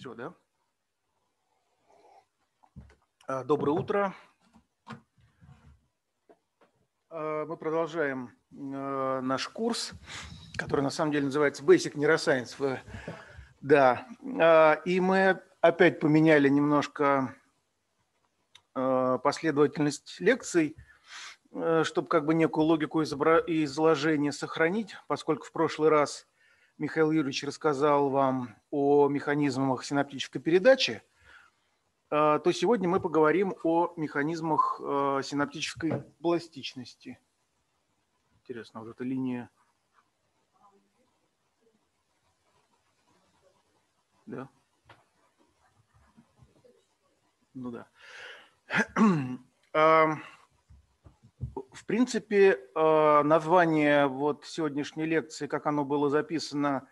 Все, да? А, доброе утро. А, мы продолжаем а, наш курс, который на самом деле называется Basic Neuroscience. Да, и мы опять поменяли немножко последовательность лекций, э, чтобы как бы некую логику изображения сохранить, поскольку в прошлый раз – Михаил Юрьевич рассказал вам о механизмах синаптической передачи, э, то сегодня мы поговорим о механизмах э, синаптической пластичности. Интересно, вот эта линия. Да. Ну да. Эм, в принципе, э, название вот сегодняшней лекции, как оно было записано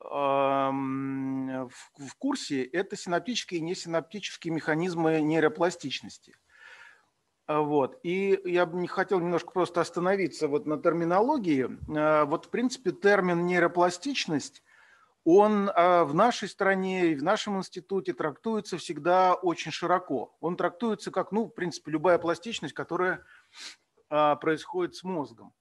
эм, в курсе, это синаптические и несинаптические механизмы нейропластичности. Э, вот. И я бы не хотел немножко просто остановиться вот на терминологии. Э, вот, в принципе, термин нейропластичность, он в нашей стране и в нашем институте трактуется всегда очень широко. Он трактуется как, ну, в принципе, любая пластичность, которая а, происходит с мозгом.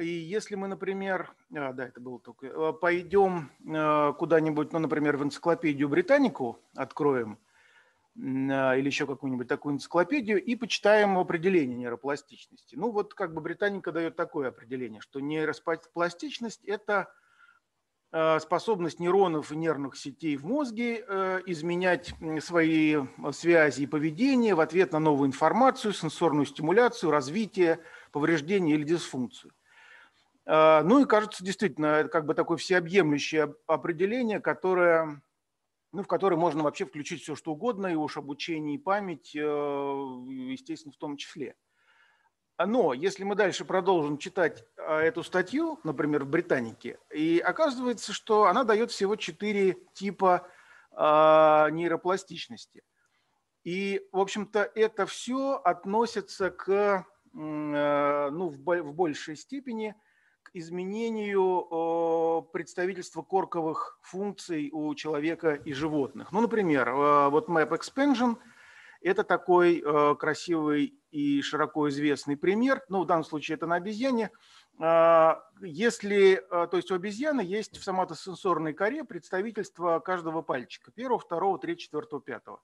И если мы, например, а, да, это было только, э, пойдем э, куда-нибудь, ну, например, в энциклопедию Британику откроем, а, или еще какую-нибудь такую энциклопедию и почитаем определение нейропластичности. Ну вот как бы Британика дает такое определение, что нейропластичность – это Э, способность нейронов и нервных сетей в мозге э, изменять свои э, связи и поведение в ответ на новую информацию, сенсорную стимуляцию, развитие, повреждение или дисфункцию. Ну и кажется, действительно, это как бы такое всеобъемлющее определение, которое, ну, в которое можно вообще включить все, что угодно, и уж обучение и память, естественно, в том числе – а, но если мы дальше продолжим читать а, эту статью, например, в Британике, и оказывается, что она дает всего четыре типа а, нейропластичности. И, в общем-то, это все относится к, ну, в большей степени к изменению представительства корковых функций у человека и животных. Ну, например, вот Map Expansion – это такой э, красивый и широко известный пример. Ну, в данном случае это на обезьяне. А, если, э, то есть у обезьяны есть в соматосенсорной коре представительство каждого пальчика. Первого, второго, третьего, четвертого, пятого.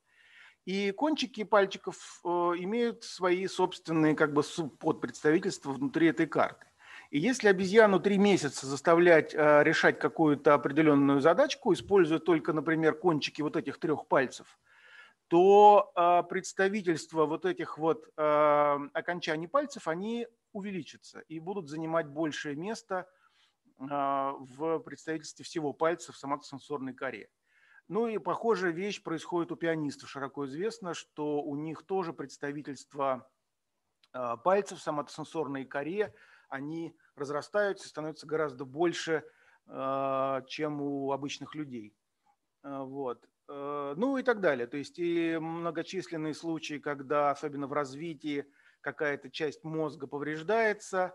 И кончики пальчиков э, имеют свои собственные как бы подпредставительства внутри этой карты. И если обезьяну три месяца заставлять решать какую-то определенную задачку, используя только, например, кончики вот этих трех пальцев – то э, представительство вот этих вот э, окончаний пальцев, они увеличатся и будут занимать большее место э, в представительстве всего пальца в соматосенсорной коре. Ну и похожая вещь происходит у пианистов. Широко известно, что у них тоже представительство э, пальцев в соматосенсорной коре, они разрастаются становятся гораздо больше, э, чем у обычных людей. Вот. Э, ну и так далее. То есть и многочисленные случаи, когда, особенно в развитии, какая-то часть мозга повреждается,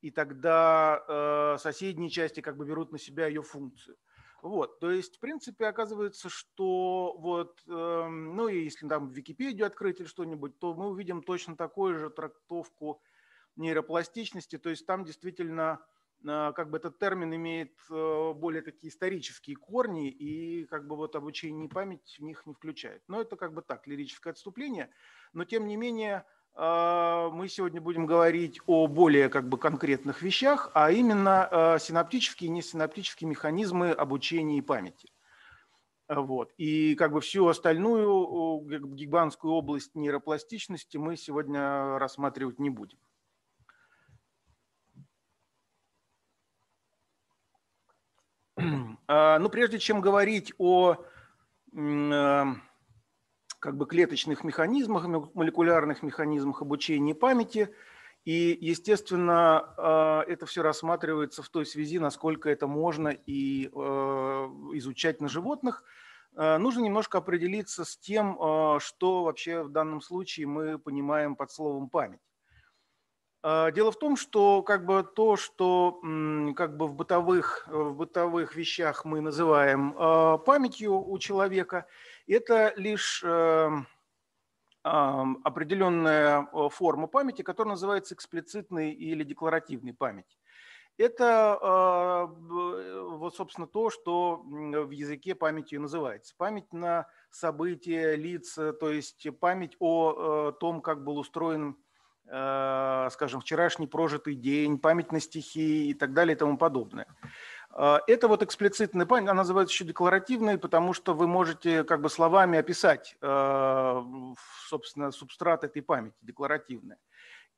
и тогда э, соседние части как бы берут на себя ее функцию. Вот, то есть, в принципе, оказывается, что вот, эм, ну и если там в Википедию открыть или что-нибудь, то мы увидим точно такую же трактовку нейропластичности, то есть там действительно а, как бы этот термин имеет э, более такие исторические корни, и как бы вот обучение и память в них не включает. Но это как бы так, лирическое отступление. Но тем не менее, а, мы сегодня будем говорить о более как бы конкретных вещах, а именно э, синаптические и несинаптические механизмы обучения и памяти. Вот. И как бы всю остальную гигантскую область нейропластичности мы сегодня рассматривать не будем. А, ну, прежде чем говорить о а, как бы клеточных механизмах, молекулярных механизмах обучения памяти, и, естественно, а, это все рассматривается в той связи, насколько это можно и изучать на животных. Нужно немножко определиться с тем, что вообще в данном случае мы понимаем под словом память. А, дело в том, что как бы то, что как бы в бытовых, в бытовых вещах мы называем а, памятью у человека, это лишь эм, определенная э, форма памяти, которая называется эксплицитной или декларативной память. Это, а, вот, собственно, то, что в языке памятью называется. Память на события, лица, то есть память о э, том, как был устроен Э, скажем, вчерашний прожитый день, память на стихи и так далее и тому подобное. Э, это вот эксплицитная память, она называется еще декларативной, потому что вы можете как бы словами описать, э, собственно, субстрат этой памяти, декларативная.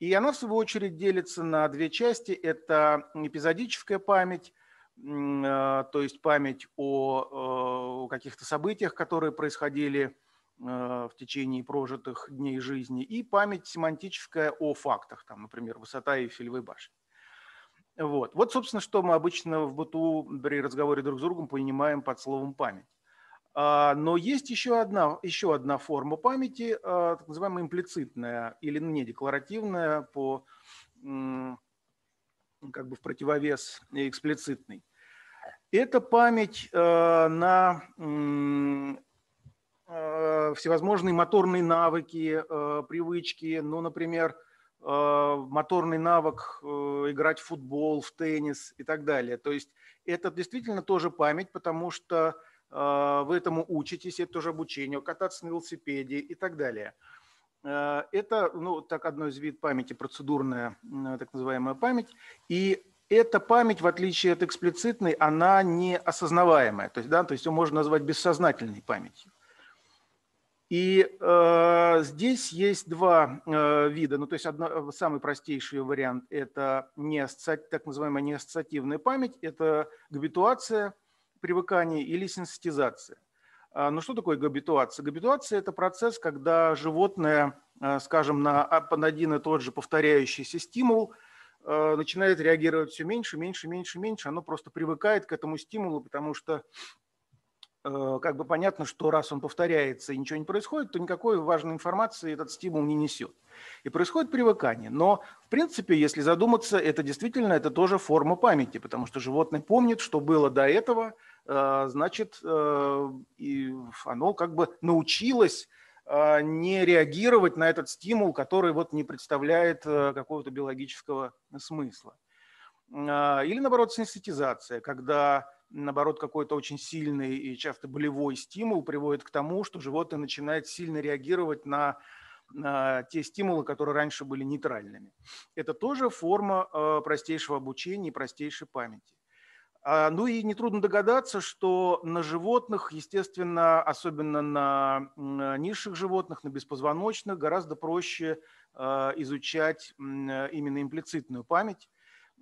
И она, в свою очередь, делится на две части. Это эпизодическая память, то есть память о каких-то событиях, которые происходили Э, в течение прожитых дней жизни, и память семантическая о фактах, там, например, высота Эйфелевой башни. Вот. вот, собственно, что мы обычно в быту при разговоре друг с другом понимаем под словом память. А, но есть еще одна, еще одна форма памяти, э, так называемая имплицитная или ну, не декларативная по, как бы в противовес эксплицитной. Это память э, на Э, всевозможные моторные навыки, э, привычки. Ну, например, э, моторный навык играть в футбол, в теннис и так далее. То есть это действительно тоже память, потому что вы этому учитесь, это тоже обучение, кататься на велосипеде и так далее. Это, ну, так одно из вид памяти, процедурная так называемая память. И эта память, в отличие от эксплицитной, она не осознаваемая. То есть, да, то есть ее можно назвать бессознательной памятью. И э, здесь есть два э, вида. Ну, то есть одно, э, самый простейший вариант – это неассоци... так называемая неассоциативная память, это габитуация, привыкание или сенситизация. Э, а, ну, что такое габитуация? Габитуация – это процесс, когда животное, э, скажем, на, на один и тот же повторяющийся стимул э, начинает реагировать все меньше, меньше, меньше, меньше. Оно просто привыкает к этому стимулу, потому что Э, как бы понятно, что раз он повторяется и ничего не происходит, то никакой важной информации этот стимул не несет. И происходит привыкание. Но, в принципе, если задуматься, это действительно, это тоже форма памяти, потому что животное помнит, что было до этого, э, значит, э, оно как бы научилось не реагировать на этот стимул, который вот не представляет какого-то биологического смысла. Или, наоборот, сенситизация, когда наоборот, какой-то очень сильный и часто болевой стимул приводит к тому, что животное начинает сильно реагировать на те стимулы, которые раньше были нейтральными. Это тоже форма э, простейшего обучения и простейшей памяти. А, ну и нетрудно догадаться, что на животных, естественно, особенно на низших животных, на беспозвоночных, гораздо проще э, изучать именно имплицитную память,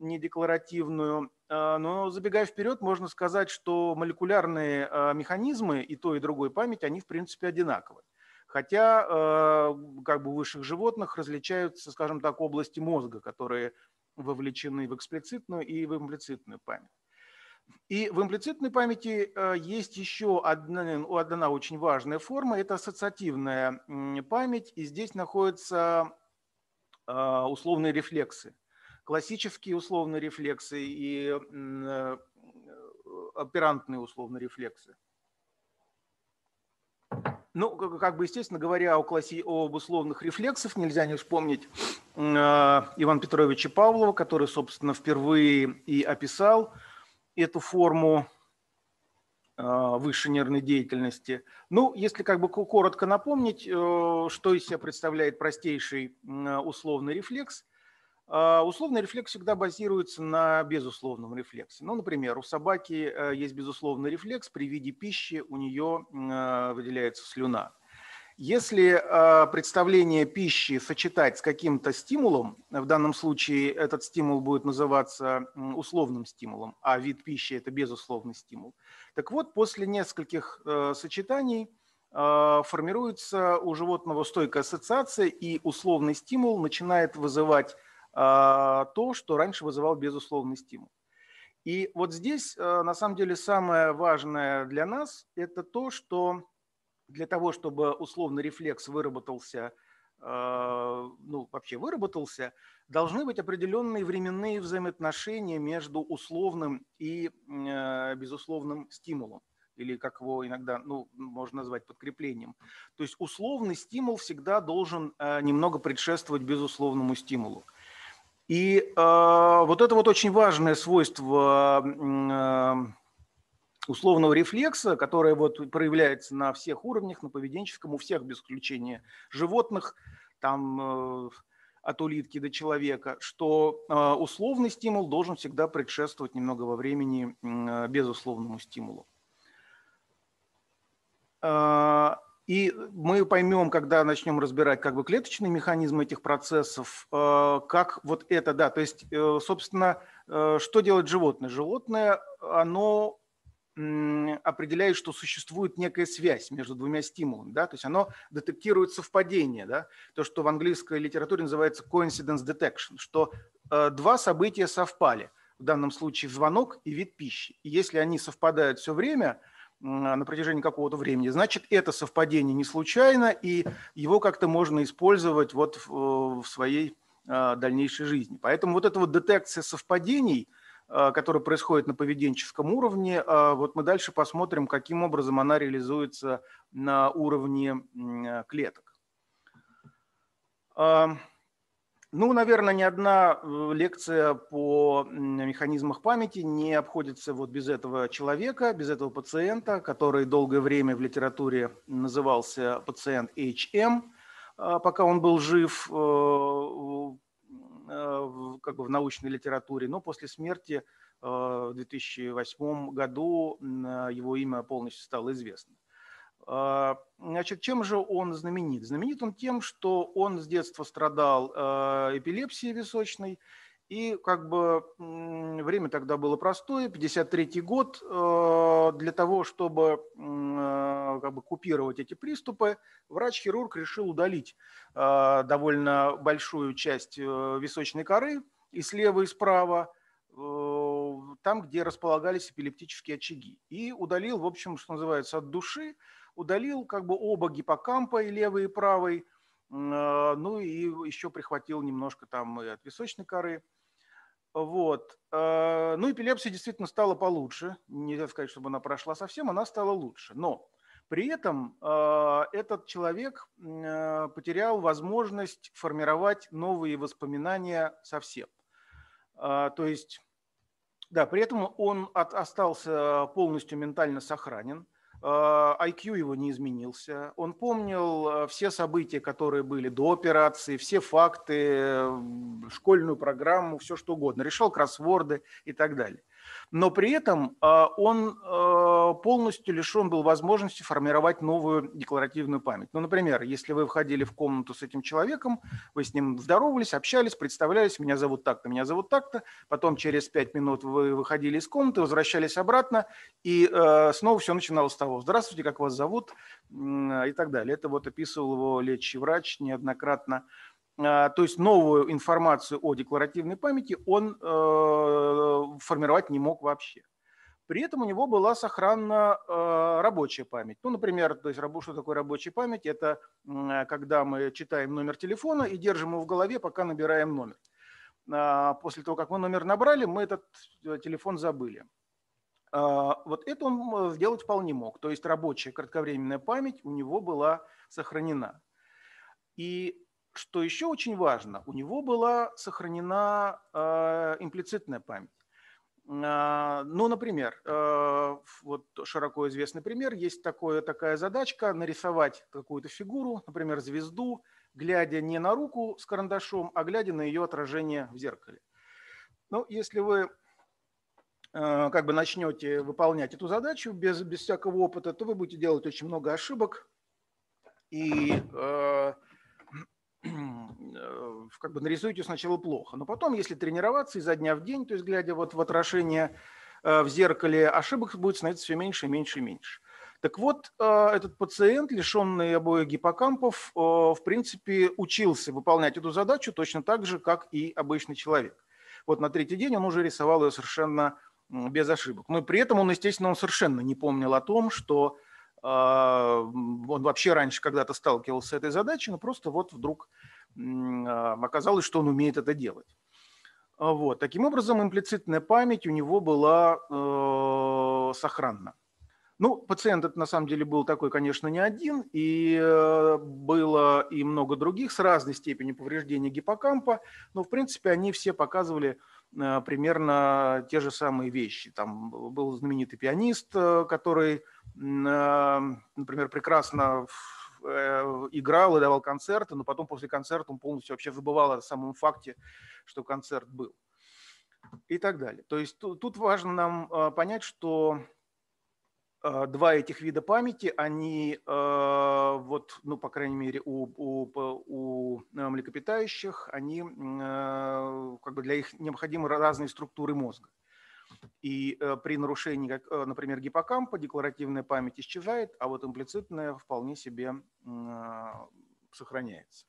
недекларативную. А, но забегая вперед, можно сказать, что молекулярные а, механизмы и то и другой память они в принципе одинаковы. Хотя а, как бы у высших животных различаются, скажем так, области мозга, которые вовлечены в эксплицитную и в имплицитную память. И в имплицитной памяти есть еще одна, одна очень важная форма – это ассоциативная память, и здесь находятся условные рефлексы – классические условные рефлексы и э, оперантные условные рефлексы. Ну, как бы, естественно, говоря о класси, об условных рефлексах, нельзя не вспомнить э, Ивана Петровича Павлова, который, собственно, впервые и описал эту форму э, высшей нервной деятельности. Ну, если как бы коротко напомнить, э, что из себя представляет простейший э, условный рефлекс – а, условный рефлекс всегда базируется на безусловном рефлексе. Ну, например, у собаки э, есть безусловный рефлекс, при виде пищи у нее а, выделяется слюна. Если а, представление пищи сочетать с каким-то стимулом, в данном случае этот стимул будет называться условным стимулом, а вид пищи – это безусловный стимул. Так вот, после нескольких э, сочетаний формируется у животного стойкая ассоциация, и условный стимул начинает вызывать а, то, что раньше вызывал безусловный стимул. И вот здесь, э, на самом деле, самое важное для нас – это то, что для того, чтобы условный рефлекс выработался, э, ну, вообще выработался, должны быть определенные временные взаимоотношения между условным и э, безусловным стимулом или как его иногда ну, можно назвать подкреплением. То есть условный стимул всегда должен немного предшествовать безусловному стимулу. И э, вот это вот очень важное свойство э, условного рефлекса, которое вот проявляется на всех уровнях, на поведенческом, у всех без исключения животных, там э, от улитки до человека, что э, условный стимул должен всегда предшествовать немного во времени э, безусловному стимулу. Э, и мы поймем, когда начнем разбирать как бы клеточный механизм этих процессов, э, как вот это, да, то есть, э, собственно, э, что делает животное? Животное, оно определяет, что существует некая связь между двумя стимулами, да, то есть оно детектирует совпадение, да, то, что в английской литературе называется coincidence detection, что два события совпали, в данном случае звонок и вид пищи. И если они совпадают все время – а, на протяжении какого-то времени. Значит, это совпадение не случайно, и его как-то можно использовать вот в, э, своей а, дальнейшей жизни. Поэтому вот эта вот детекция совпадений, а, которая происходит на поведенческом уровне, вот мы дальше посмотрим, каким образом она реализуется на уровне клеток. Ну, наверное, ни одна э, лекция по механизмах памяти не обходится вот без этого человека, без этого пациента, который долгое время в литературе назывался пациент HM, пока он был жив э, как бы в научной литературе, но после смерти в 2008 году его имя полностью стало известно. А, значит, чем же он знаменит? Знаменит он тем, что он с детства страдал а, эпилепсией височной, и как бы время тогда было простое, 53 год, а, для того, чтобы как бы купировать эти приступы, врач-хирург решил удалить довольно большую часть э, височной коры и слева, и справа, э, там, где располагались эпилептические очаги. И удалил, в общем, что называется, от души, удалил как бы оба гиппокампа, и левый, и правый, э, ну и еще прихватил немножко там и от височной коры. Вот. Э, ну, эпилепсия действительно стала получше. Нельзя сказать, чтобы она прошла совсем, она стала лучше. Но при этом э, этот человек потерял возможность формировать новые воспоминания совсем. То есть, да, при этом он от, остался полностью ментально сохранен. IQ а, его не изменился. Он помнил а, все события, которые были до операции, все факты, школьную программу, все что угодно. Решал кроссворды и так далее но при этом а, он а, полностью лишен был возможности формировать новую декларативную память. Ну, например, если вы входили в комнату с этим человеком, вы с ним здоровались, общались, представлялись, меня зовут так-то, меня зовут так-то, потом через пять минут вы выходили из комнаты, возвращались обратно, и а, снова все начиналось с того, здравствуйте, как вас зовут, и так далее. Это вот описывал его лечащий врач неоднократно а, то есть новую информацию о декларативной памяти он э, формировать не мог вообще. При этом у него была сохранна э, рабочая память. Ну, например, то есть, что такое рабочая память? Это э, когда мы читаем номер телефона и держим его в голове, пока набираем номер. А, после того, как мы номер набрали, мы этот телефон забыли. А, вот это он сделать вполне мог. То есть рабочая кратковременная память у него была сохранена. И что еще очень важно, у него была сохранена э, имплицитная память. Э, ну, например, э, вот широко известный пример, есть такое, такая задачка нарисовать какую-то фигуру, например, звезду, глядя не на руку с карандашом, а глядя на ее отражение в зеркале. Ну, если вы э, как бы начнете выполнять эту задачу без, без всякого опыта, то вы будете делать очень много ошибок, и э, Э, как бы нарисуете сначала плохо, но потом, если тренироваться изо дня в день, то есть глядя вот в отражение э, в зеркале, ошибок будет становиться все меньше и меньше и меньше. Так вот, э, этот пациент, лишенный обоих гиппокампов, в принципе, учился выполнять эту задачу точно так же, как и обычный человек. Вот на третий день он уже рисовал ее совершенно без ошибок. Но при этом он, естественно, он совершенно не помнил о том, что а, он вообще раньше когда-то сталкивался с этой задачей, но просто вот вдруг а, оказалось, что он умеет это делать. А, вот. Таким образом, имплицитная память у него была э, сохранна. Ну, пациент это на самом деле был такой, конечно, не один, и э, было и много других с разной степенью повреждения гиппокампа, но, в принципе, они все показывали э, примерно те же самые вещи. Там был знаменитый пианист, э, который Э, например, прекрасно э, играл и давал концерты, но потом после концерта он полностью вообще забывал о самом факте, что концерт был. И так далее. То есть тут важно нам э, понять, что два этих вида памяти, они вот, ну, по крайней мере, у, у, у млекопитающих, они как бы для их необходимы разные структуры мозга. И э, при нарушении, как, э, например, гиппокампа, декларативная память исчезает, а вот имплицитная вполне себе а, сохраняется.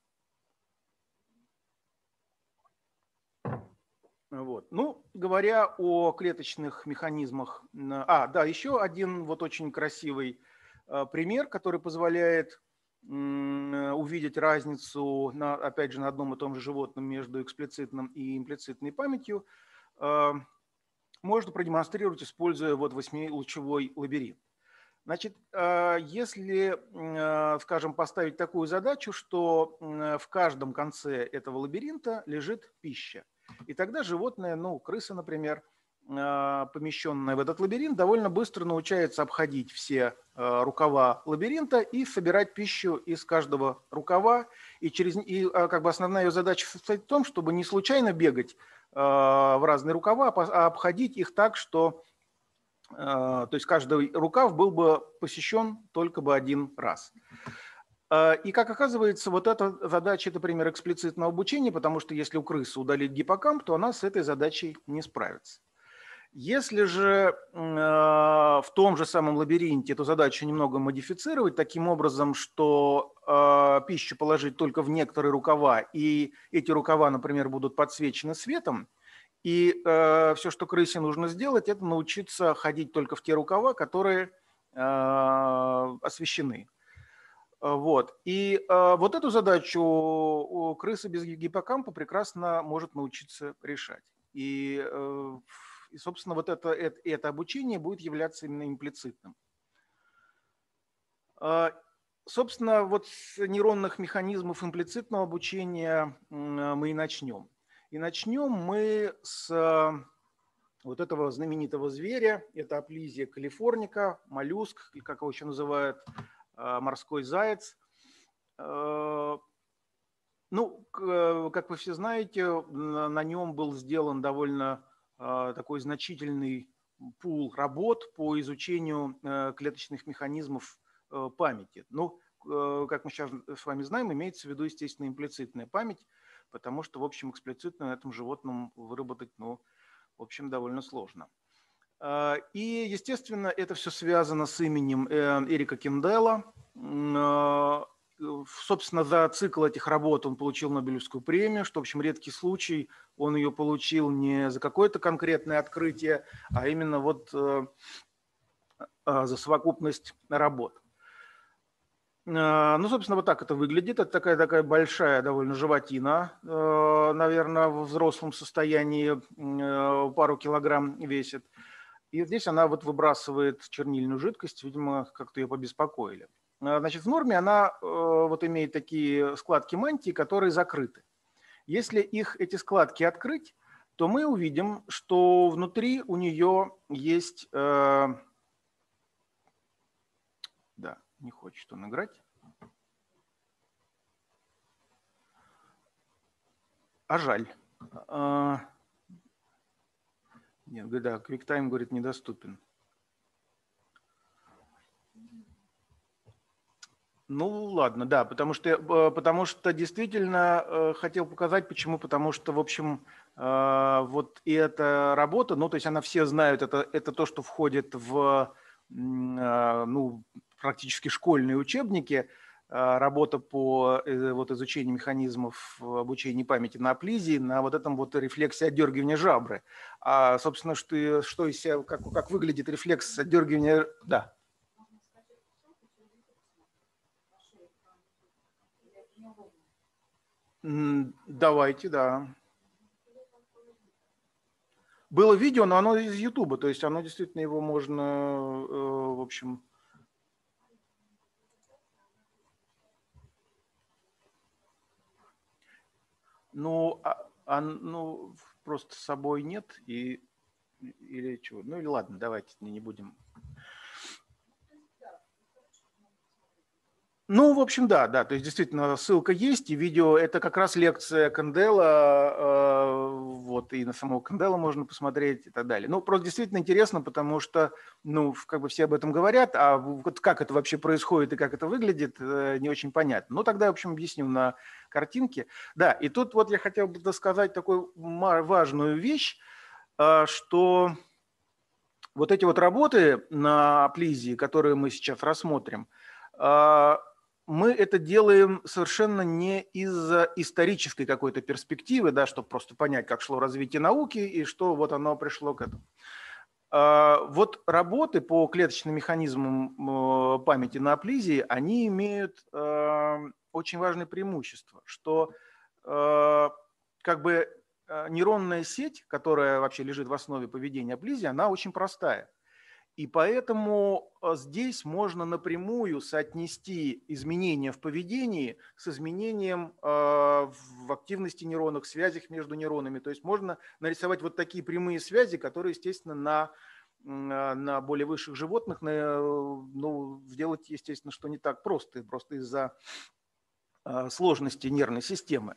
Вот. Ну, говоря о клеточных механизмах, а, да, еще один вот очень красивый э, пример, который позволяет увидеть разницу, на, опять же, на одном и том же животном между эксплицитным и имплицитной памятью можно продемонстрировать, используя вот восьмилучевой лабиринт. Значит, э, если, э, скажем, поставить такую задачу, что э, в каждом конце этого лабиринта лежит пища, и тогда животное, ну, крыса, например, – а, помещенная в этот лабиринт, довольно быстро научается обходить все а, рукава лабиринта и собирать пищу из каждого рукава. И, через, и а, как бы основная ее задача состоит в том, чтобы не случайно бегать в разные рукава, а обходить их так, что то есть каждый рукав был бы посещен только бы один раз. И, как оказывается, вот эта задача – это пример эксплицитного обучения, потому что если у крысы удалить гиппокамп, то она с этой задачей не справится. Если же э, в том же самом лабиринте эту задачу немного модифицировать таким образом, что э, пищу положить только в некоторые рукава, и эти рукава, например, будут подсвечены светом, и э, все, что крысе нужно сделать, это научиться ходить только в те рукава, которые э, освещены. Э, вот. И э, вот эту задачу крыса без гиппокампа прекрасно может научиться решать. И и, собственно, вот это, это, это обучение будет являться именно имплицитным. А, собственно, вот с нейронных механизмов имплицитного обучения а, мы и начнем. И начнем мы с а, вот этого знаменитого зверя. Это аплизия калифорника, моллюск, как его еще называют, морской заяц. Ну, как вы все знаете, на нем был сделан довольно Э, такой значительный пул работ по изучению э, клеточных механизмов э, памяти. Ну, как мы сейчас с вами знаем, имеется в виду, естественно, имплицитная память, потому что, в общем, эксплицитно на этом животном выработать, ну, в общем, довольно сложно. И, естественно, это все связано с именем Эрика Кендела. Э, собственно, за цикл этих работ он получил Нобелевскую премию, что, в общем, редкий случай. Он ее получил не за какое-то конкретное открытие, а именно вот э, э, за совокупность работ. Ну, собственно, вот так это выглядит. Это такая, такая большая довольно животина, наверное, в взрослом состоянии пару килограмм весит. И здесь она вот выбрасывает чернильную жидкость, видимо, как-то ее побеспокоили. Э, значит, в норме она э, вот имеет такие складки мантии, которые закрыты. Если их, эти складки открыть, то мы увидим, что внутри у нее есть... Э, да, не хочет он играть. А жаль. Э, нет, да, QuickTime, говорит, недоступен. Ну ладно, да, потому что, э, потому что действительно э, хотел показать, почему, потому что, в общем, э, вот и эта работа, ну то есть она все знают, это, это то, что входит в ну, практически школьные учебники, работа по вот, изучению механизмов обучения памяти на аплизии, на вот этом вот рефлексе отдергивания жабры. А, собственно, что, что из себя, как, как выглядит рефлекс отдергивания... Да. Давайте, да. Было видео, но оно из Ютуба, то есть оно действительно его можно, э, в общем, Ну, а, а, ну, просто с собой нет и или чего. Ну или ладно, давайте не будем Ну, в общем, да, да, то есть действительно ссылка есть, и видео, это как раз лекция Кандела, э, вот, и на самого Кандела можно посмотреть и так далее. Ну, просто действительно интересно, потому что, ну, как бы все об этом говорят, а вот как это вообще происходит и как это выглядит, э, не очень понятно. Ну, тогда, в общем, объясню на картинке. Да, и тут вот я хотел бы досказать такую важную вещь, э, что вот эти вот работы на Аплизии, которые мы сейчас рассмотрим, э, мы это делаем совершенно не из-за исторической какой-то перспективы, да, чтобы просто понять, как шло развитие науки и что вот оно пришло к этому. А, вот работы по клеточным механизмам памяти на аплизии, они имеют а, очень важное преимущество, что а, как бы нейронная сеть, которая вообще лежит в основе поведения аплизии, она очень простая – и поэтому э, здесь можно напрямую соотнести изменения в поведении с изменением э, в активности нейронных, связях между нейронами. То есть можно нарисовать вот такие прямые связи, которые, естественно, на э, на более высших животных, на, ну, сделать, естественно, что не так просто, просто из-за сложности нервной системы.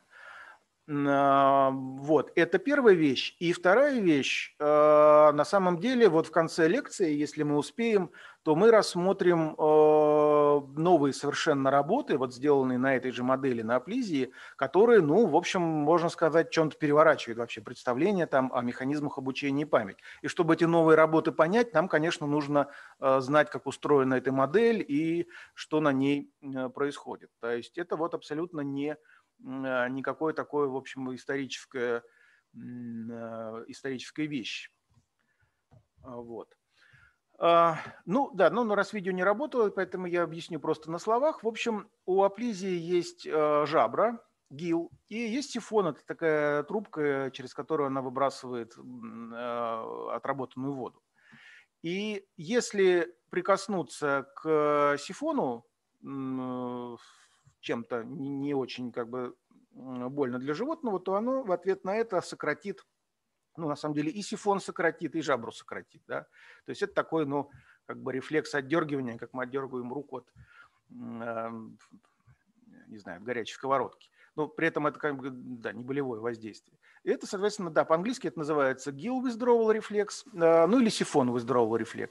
А, вот, это первая вещь. И вторая вещь, а, на самом деле, вот в конце лекции, если мы успеем, то мы рассмотрим а, новые совершенно работы, вот сделанные на этой же модели, на Аплизии, которые, ну, в общем, можно сказать, чем-то переворачивают вообще представление там о механизмах обучения и память. И чтобы эти новые работы понять, нам, конечно, нужно знать, как устроена эта модель и что на ней происходит. То есть это вот абсолютно не а, никакой такой, в общем, историческая историческая вещь. А, вот. А, ну да, ну, но ну, раз видео не работало, поэтому я объясню просто на словах. В общем, у аплизии есть жабра, гил, и есть сифон, это такая трубка, через которую она выбрасывает отработанную воду. И если прикоснуться к сифону, чем-то не очень как бы больно для животного, то оно в ответ на это сократит, ну, на самом деле, и сифон сократит, и жабру сократит, да. То есть это такой, ну, как бы рефлекс отдергивания, как мы отдергиваем руку от, эм, не знаю, от горячей сковородки. Но при этом это как бы, да, не болевое воздействие. И это, соответственно, да, по-английски это называется gill withdrawal reflex, э, ну или сифон withdrawal reflex.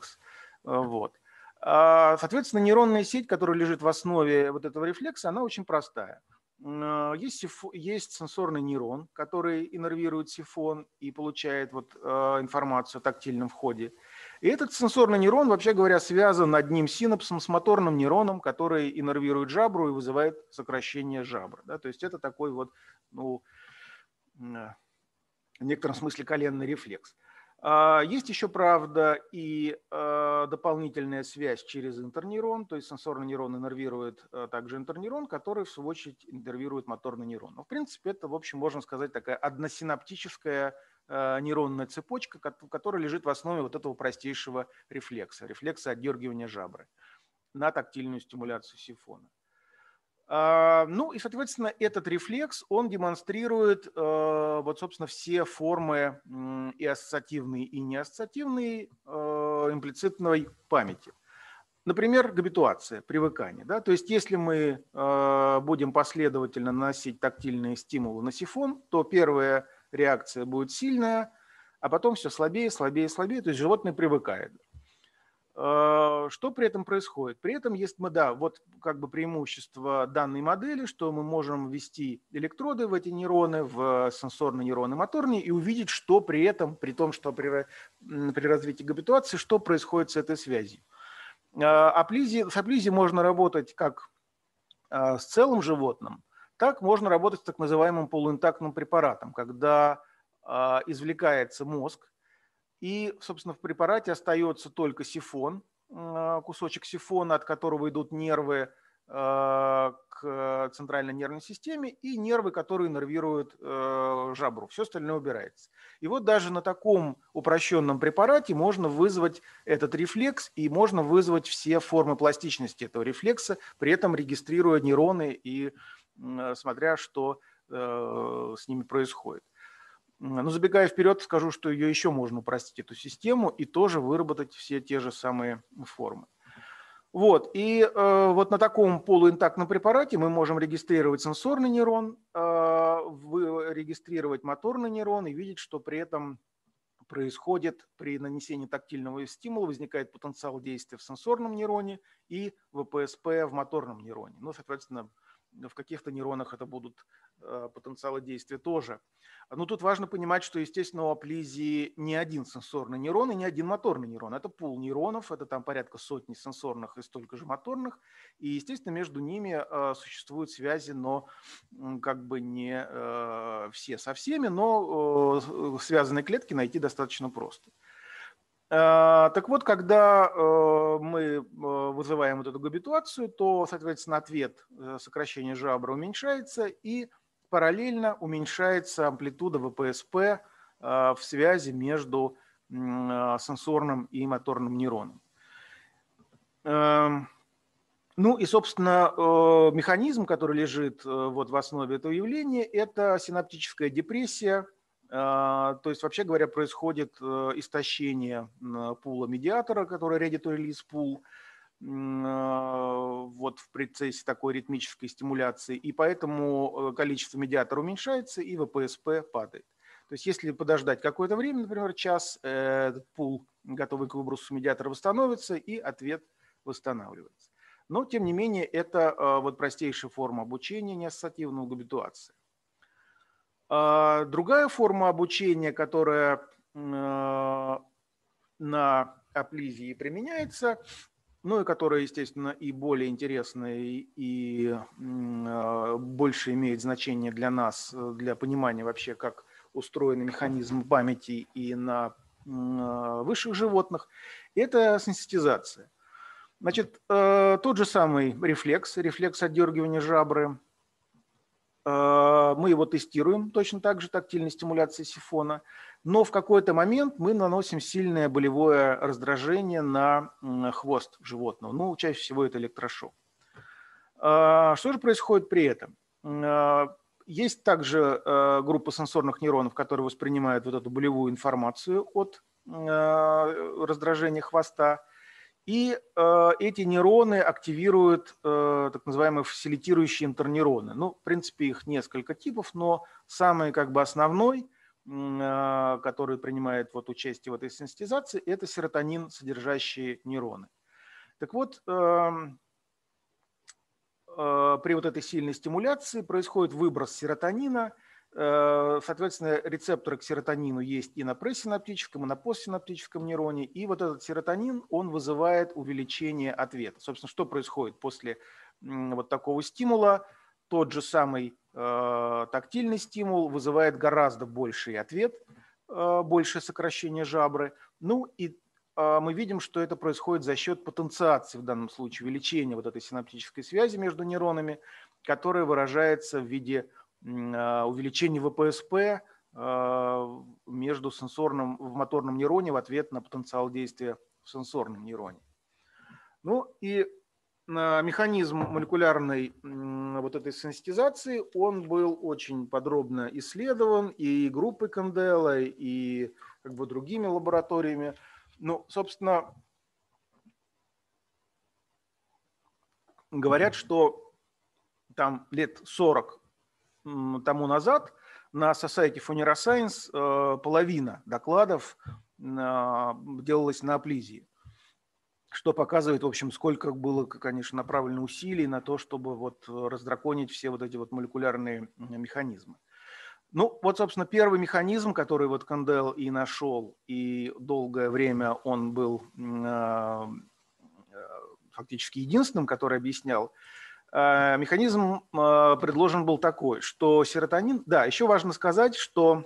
Э, вот. А, соответственно, нейронная сеть, которая лежит в основе вот этого рефлекса, она очень простая. А, есть, есть сенсорный нейрон, который иннервирует сифон и получает вот, а, информацию о тактильном входе. И этот сенсорный нейрон, вообще говоря, связан одним синапсом с моторным нейроном, который иннервирует жабру и вызывает сокращение жабры. Да? То есть это такой вот, ну, в некотором смысле коленный рефлекс. А, есть еще, правда, и а, дополнительная связь через интернейрон, то есть сенсорный нейрон иннервирует а, также интернейрон, который, в свою очередь, иннервирует моторный нейрон. Но, ну, в принципе, это, в общем, можно сказать, такая односинаптическая нейронная цепочка, которая лежит в основе вот этого простейшего рефлекса, рефлекса отдергивания жабры на тактильную стимуляцию сифона. А, ну и, соответственно, этот рефлекс, он демонстрирует, э, вот, собственно, все формы и ассоциативные, и неассоциативные э, имплицитной памяти. Например, габитуация, привыкание. Да? То есть если мы э, будем последовательно наносить тактильные стимулы на сифон, то первая реакция будет сильная, а потом все слабее, слабее, слабее, то есть животное привыкает. А, что при этом происходит? При этом есть, мы, да, вот как бы преимущество данной модели, что мы можем ввести электроды в эти нейроны, в сенсорные нейроны моторные и увидеть, что при этом, при том, что при, при развитии габитуации, что происходит с этой связью. Аплизи, а с аплизией можно работать как а, с целым животным, так можно работать с так называемым полуинтактным препаратом, когда извлекается мозг, и, собственно, в препарате остается только сифон, э, кусочек сифона, от которого идут нервы э, к центральной нервной системе и нервы, которые нервируют э, жабру. Все остальное убирается. И вот даже на таком упрощенном препарате можно вызвать этот рефлекс и можно вызвать все формы пластичности этого рефлекса, при этом регистрируя нейроны и смотря, что с ними происходит. Но ну, забегая вперед, скажу, что ее еще можно упростить, эту систему, и тоже выработать все те же самые формы. Вот, и э, вот на таком полуинтактном препарате мы можем регистрировать сенсорный нейрон, э, регистрировать моторный нейрон и видеть, что при этом происходит при нанесении тактильного стимула, возникает потенциал действия в сенсорном нейроне и ВПСП в моторном нейроне. Ну, соответственно, Э, в каких-то нейронах это будут э, потенциалы действия тоже. Но тут важно понимать, что, естественно, у аплизии не один сенсорный нейрон и не один моторный нейрон. Это пол нейронов, это там порядка сотни сенсорных и столько же моторных. И, естественно, между ними э, существуют связи, но как бы не все со всеми, но связанные клетки найти достаточно просто. А, так вот, когда э, мы э, вызываем вот эту габитуацию, то, соответственно, ответ э, сокращения жабра уменьшается, и параллельно уменьшается амплитуда ВПСП в связи между сенсорным и моторным нейроном. Эм, ну и, собственно, механизм, который лежит вот в основе этого явления, это синаптическая депрессия – а, то есть, вообще говоря, происходит э, истощение пула медиатора, который ready to release pool, а, вот в процессе такой ритмической стимуляции, и поэтому э, количество медиатора уменьшается, и ВПСП падает. То есть если подождать какое-то время, например, час, э, этот пул, готовый к выбросу медиатора, восстановится, и ответ восстанавливается. Но, тем не менее, это вот простейшая форма обучения неассоциативного габитуации. А, другая форма обучения, которая а, на аплизии применяется, ну и которая, естественно, и более интересная, и а, больше имеет значение для нас, для понимания вообще, как устроен механизм памяти и на высших животных, это сенситизация. Значит, э, тот же самый рефлекс, рефлекс отдергивания жабры, Э, мы его тестируем точно так же, тактильной стимуляции сифона, но в какой-то момент мы наносим сильное болевое раздражение на хвост животного. Ну, чаще всего это электрошок. Э, что же происходит при этом? Э, есть также группа сенсорных нейронов, которые воспринимают вот эту болевую информацию от раздражения хвоста. И э, эти нейроны активируют э, так называемые фасилитирующие интернейроны. Ну, в принципе, их несколько типов, но самый как бы основной, э, который принимает вот участие в этой сенситизации, это серотонин, содержащие нейроны. Так вот, э, э, при вот этой сильной стимуляции происходит выброс серотонина – Э, соответственно, рецепторы к серотонину есть и на пресинаптическом, и на постсинаптическом нейроне. И вот этот серотонин, он вызывает увеличение ответа. Собственно, что происходит после вот такого стимула? Тот же самый э, тактильный стимул вызывает гораздо больший ответ, э, большее сокращение жабры. Ну и мы видим, что это происходит за счет потенциации, в данном случае, увеличения вот этой синаптической связи между нейронами, которая выражается в виде а, увеличение ВПСП а, между сенсорным в моторном нейроне в ответ на потенциал действия в сенсорном нейроне. Ну и а, механизм молекулярной вот этой сенситизации, он был очень подробно исследован и группой Канделла, и как бы другими лабораториями. Ну, собственно, говорят, что там лет 40 тому назад на Society for Neuroscience э, половина докладов а, делалась на аплизии, что показывает, в общем, сколько было, конечно, направлено усилий на то, чтобы вот э, раздраконить все вот эти вот молекулярные механизмы. Ну, вот, собственно, первый механизм, который вот Кандел и нашел, и долгое время он был а, э, фактически единственным, который объяснял Э, механизм э, предложен был такой, что серотонин... Да, еще важно сказать, что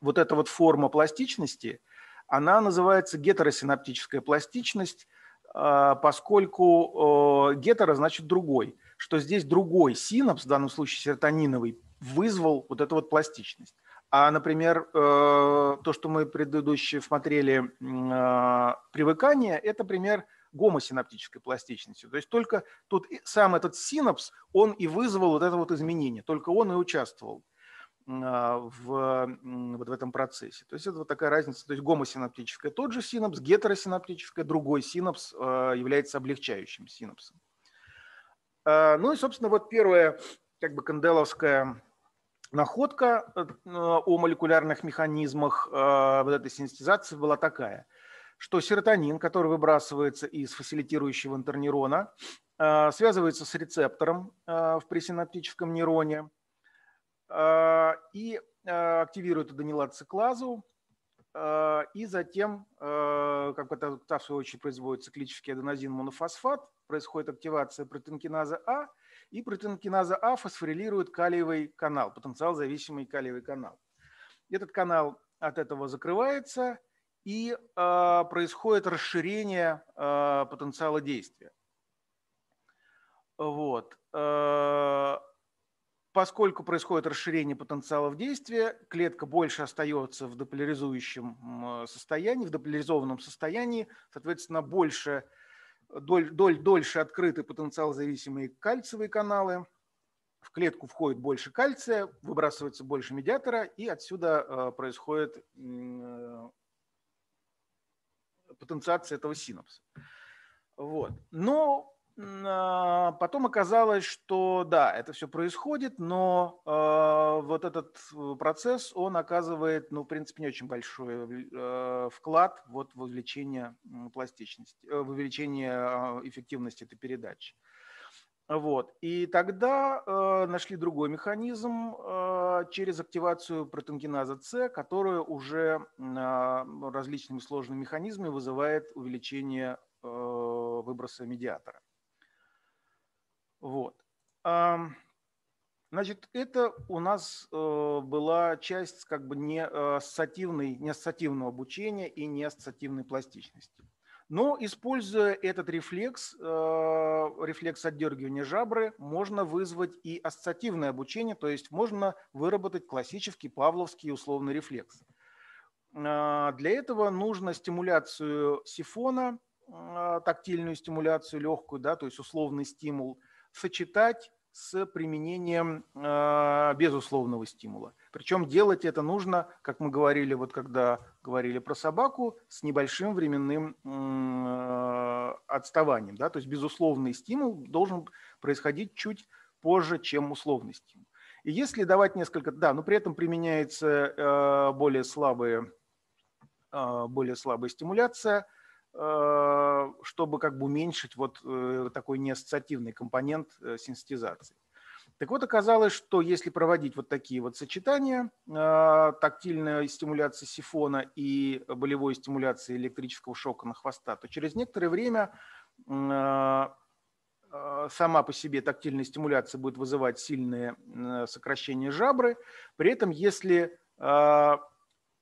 вот эта вот форма пластичности, она называется гетеросинаптическая пластичность, э, поскольку гетеро значит другой, что здесь другой синапс, в данном случае серотониновый, вызвал вот эту вот пластичность. А, например, то, что мы предыдущие смотрели привыкание, это пример – гомосинаптической пластичностью. То есть только тут сам этот синапс, он и вызвал вот это вот изменение, только он и участвовал а, в, вот в этом процессе. То есть это вот такая разница. То есть гомосинаптическая тот же синапс, гетеросинаптическая другой синапс а, является облегчающим синапсом. А, ну и, собственно, вот первая как бы канделовская находка э, о молекулярных механизмах вот этой синтезации была такая – что серотонин, который выбрасывается из фасилитирующего интернейрона, э, связывается с рецептором э, в пресинаптическом нейроне э, и активирует аденилациклазу, и затем, как это та в свою очередь производит циклический аденозин монофосфат, происходит активация протеинкиназа А, и протеинкиназа А фосфорилирует калиевый канал, потенциал зависимый калиевый канал. Этот канал от этого закрывается – и э, происходит расширение э, потенциала действия. Вот. Э, поскольку происходит расширение потенциалов действия, клетка больше остается в дополяризующем состоянии, в дополяризованном состоянии, соответственно, больше, доль, доль, дольше открыты потенциал зависимые кальциевые каналы, в клетку входит больше кальция, выбрасывается больше медиатора, и отсюда происходит потенциации этого синапса. Вот. Но а, потом оказалось, что да, это все происходит, но э, вот этот э, процесс, он оказывает, ну, в принципе, не очень большой э, а, вклад вот в увеличение пластичности, э, в увеличение эффективности этой передачи. Э, вот. И тогда э, нашли другой механизм э, через активацию протенгиназа С, которая уже э, различными сложными механизмами вызывает увеличение э, выброса медиатора. Вот. Значит, это у нас э, была часть как бы не э, ассоциативной, не ассоциативного обучения и не ассоциативной пластичности. Но используя этот рефлекс, э, рефлекс отдергивания жабры, можно вызвать и ассоциативное обучение, то есть можно выработать классический павловский условный рефлекс. Э, для этого нужно стимуляцию сифона, э, тактильную стимуляцию легкую, да, то есть условный стимул, сочетать с применением безусловного стимула. Причем делать это нужно, как мы говорили, вот когда говорили про собаку, с небольшим временным э, отставанием. Да? То есть безусловный стимул должен происходить чуть позже, чем условный стимул. И если давать несколько, да, но при этом применяется э, более, слабая, э, более слабая стимуляция, чтобы как бы уменьшить вот такой неассоциативный компонент синстезации. Так вот, оказалось, что если проводить вот такие вот сочетания а, тактильной стимуляции сифона и болевой стимуляции электрического шока на хвоста, то через некоторое время а, а, сама по себе тактильная стимуляция будет вызывать сильное сокращение жабры. При этом, если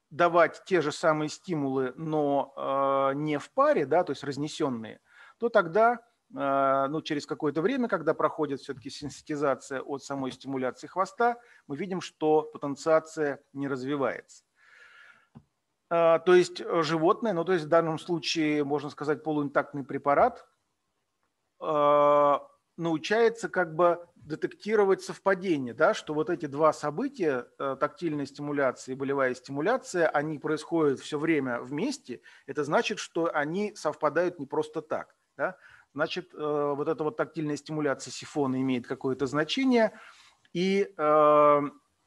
давать те же самые стимулы, но не в паре, да, то есть разнесенные, то тогда а, ну, через какое-то время, когда проходит все-таки синтезация от самой стимуляции хвоста, мы видим, что потенциация не развивается. А, то есть э, животное, ну то есть в данном случае, можно сказать, полуинтактный препарат, а, научается как бы детектировать совпадение, да, что вот эти два события, э, тактильная стимуляция и болевая стимуляция, они происходят все время вместе, это значит, что они совпадают не просто так. Да? значит, э, вот эта вот тактильная стимуляция сифона имеет какое-то значение. И, э, э,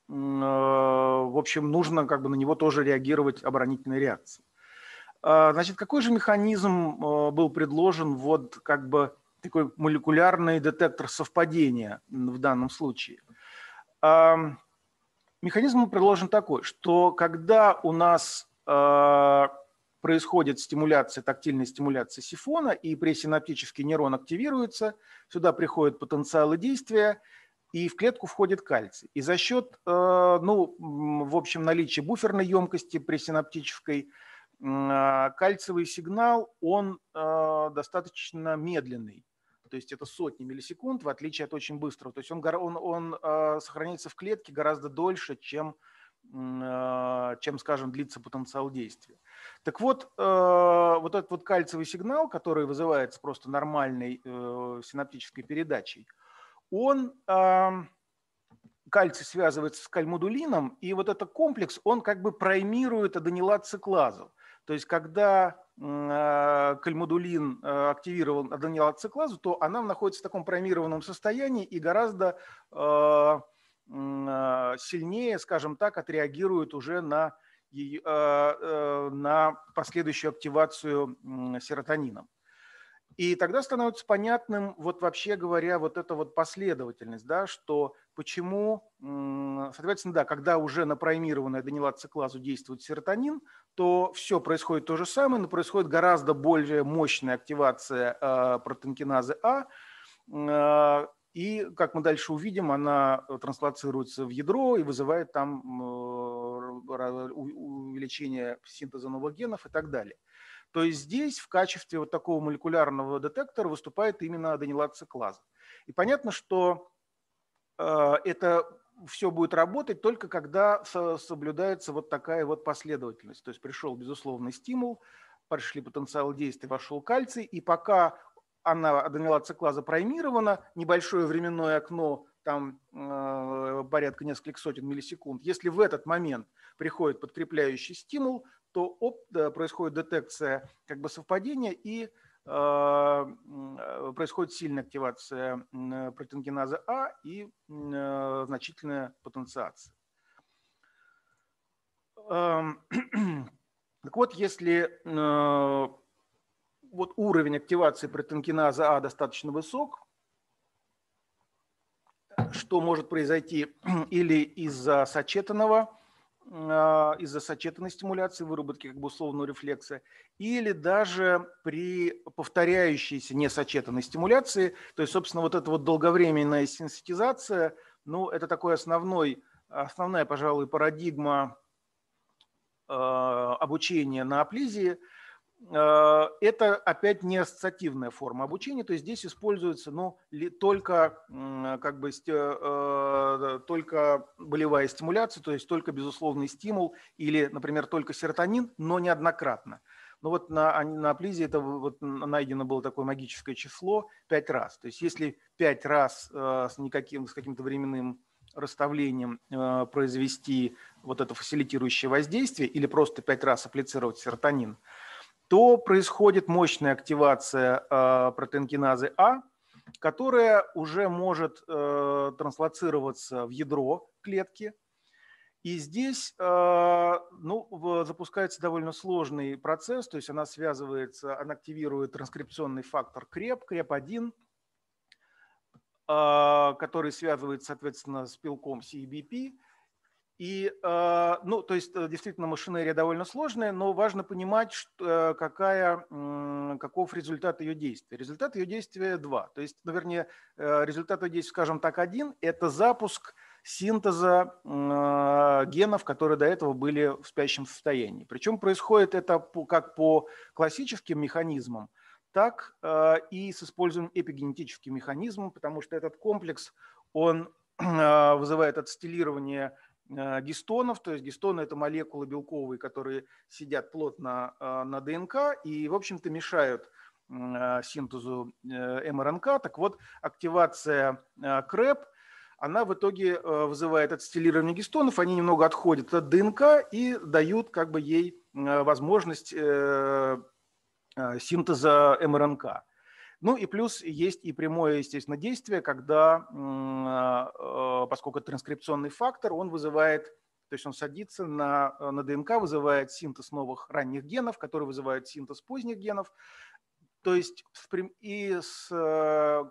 в общем, нужно как бы на него тоже реагировать оборонительной реакцией. Значит, какой же механизм был предложен вот как бы такой молекулярный детектор совпадения в данном случае? Механизм предложен такой, что когда у нас происходит стимуляция, тактильная стимуляция сифона, и пресинаптический нейрон активируется, сюда приходят потенциалы действия, и в клетку входит кальций. И за счет, э, ну, в общем, наличия буферной емкости пресинаптической, э, кальциевый сигнал, он э, достаточно медленный. То есть это сотни миллисекунд, в отличие от очень быстрого. То есть он, он, он сохраняется в клетке гораздо дольше, чем а, чем, скажем, длится потенциал действия. Так вот, а, вот этот вот кальцевый сигнал, который вызывается просто нормальной э, синаптической передачей, он кальций связывается с кальмодулином, и вот этот комплекс, он как бы праймирует аденилат То есть, когда а, кальмодулин активирован аденилат то она находится в таком праймированном состоянии и гораздо а, сильнее, скажем так, отреагирует уже на, а, э, на последующую активацию серотонином. И тогда становится понятным, вот вообще говоря, вот эта вот последовательность, да, что почему, соответственно, да, когда уже на проимированной аденилациклазу действует серотонин, то все происходит то же самое, но происходит гораздо более мощная активация протенкиназы А, и, как мы дальше увидим, она э, транслацируется в ядро и вызывает там э, увеличение синтеза новых генов и так далее. То есть здесь в качестве вот такого молекулярного детектора выступает именно аданилат И понятно, что э, это все будет работать только когда соблюдается вот такая вот последовательность. То есть пришел безусловный стимул, пришли потенциал действия, вошел кальций, и пока она, Данила Циклаза, праймирована, небольшое временное окно, там э, порядка нескольких сотен миллисекунд. Если в этот момент приходит подкрепляющий стимул, то оп, да, происходит детекция как бы совпадения и э, происходит сильная активация протеингеназа А и э, значительная потенциация. Эм, так вот, если э, вот уровень активации протенкиназа А достаточно высок, что может произойти или из-за сочетанного, а, из-за сочетанной стимуляции выработки как бы условного рефлекса, или даже при повторяющейся несочетанной стимуляции, то есть, собственно, вот эта вот долговременная сенситизация, ну, это такой основной, основная, пожалуй, парадигма а, обучения на аплизии – Э, это опять не ассоциативная форма обучения, то есть здесь используется ну, только, как бы, э, только болевая стимуляция, то есть только безусловный стимул или, например, только серотонин, но неоднократно. Ну вот на, а, на аплизе это вот найдено было такое магическое число 5 раз. То есть если 5 раз э, с, никаким, с каким-то временным расставлением произвести вот это фасилитирующее воздействие или просто 5 раз аплицировать серотонин – то происходит мощная активация э, протеинкиназы А, которая уже может э, транслоцироваться в ядро клетки. И здесь э, ну, запускается довольно сложный процесс, то есть она связывается, она активирует транскрипционный фактор КРЕП, КРЕП-1, который связывается, соответственно, с пилком CBP, и, э, ну, то есть, э, действительно, машинерия довольно сложная, но важно понимать, что, э, какая, каков результат ее действия. Результат ее действия два. То есть, ну, вернее, результат ее действия, скажем так, один – это запуск синтеза генов, которые до этого были в спящем состоянии. Причем происходит это как по классическим механизмам, так и с использованием эпигенетических механизмов, потому что этот комплекс, он вызывает отстелирование Э, гистонов, то есть гистоны – это молекулы белковые, которые сидят плотно э, на ДНК и, в общем-то, мешают э, синтезу МРНК. Так вот, активация КРЭП она в итоге вызывает ацетилирование гистонов, они немного отходят от ДНК и дают как бы ей возможность синтеза МРНК. Ну и плюс есть и прямое, естественно, действие, когда, а, а, поскольку транскрипционный фактор, он вызывает, то есть он садится на, а, на ДНК, вызывает синтез новых ранних генов, которые вызывают синтез поздних генов. То есть и с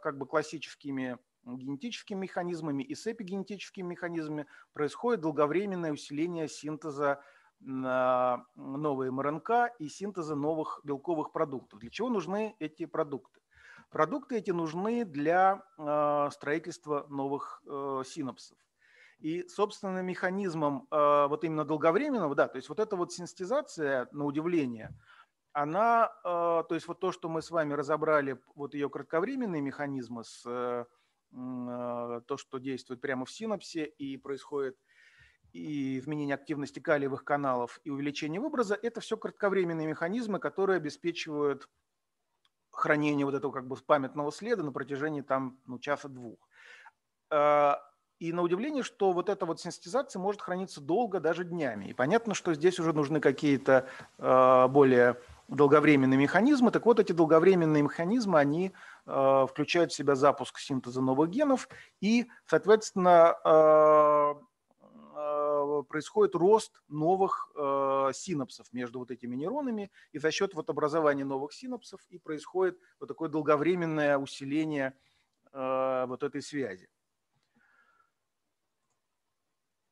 как бы классическими генетическими механизмами и с эпигенетическими механизмами происходит долговременное усиление синтеза новой МРНК и синтеза новых белковых продуктов. Для чего нужны эти продукты? Продукты эти нужны для э, строительства новых э, синапсов. И, собственно, механизмом э, вот именно долговременного, да, то есть вот эта вот синстезация, на удивление, она, то есть вот то, что мы с вами разобрали, вот ее кратковременные механизмы, с, то, что действует прямо в синапсе и происходит и изменение активности калиевых каналов и увеличение выброза, это все кратковременные механизмы, которые обеспечивают хранения вот этого как бы памятного следа на протяжении там ну, часа-двух. А, и на удивление, что вот эта вот синтезация может храниться долго, даже днями. И понятно, что здесь уже нужны какие-то а, более долговременные механизмы. Так вот, эти долговременные механизмы, они а, включают в себя запуск синтеза новых генов и, соответственно, Э, происходит рост новых э, синапсов между вот этими нейронами, и за счет вот образования новых синапсов и происходит вот такое долговременное усиление э, вот этой связи.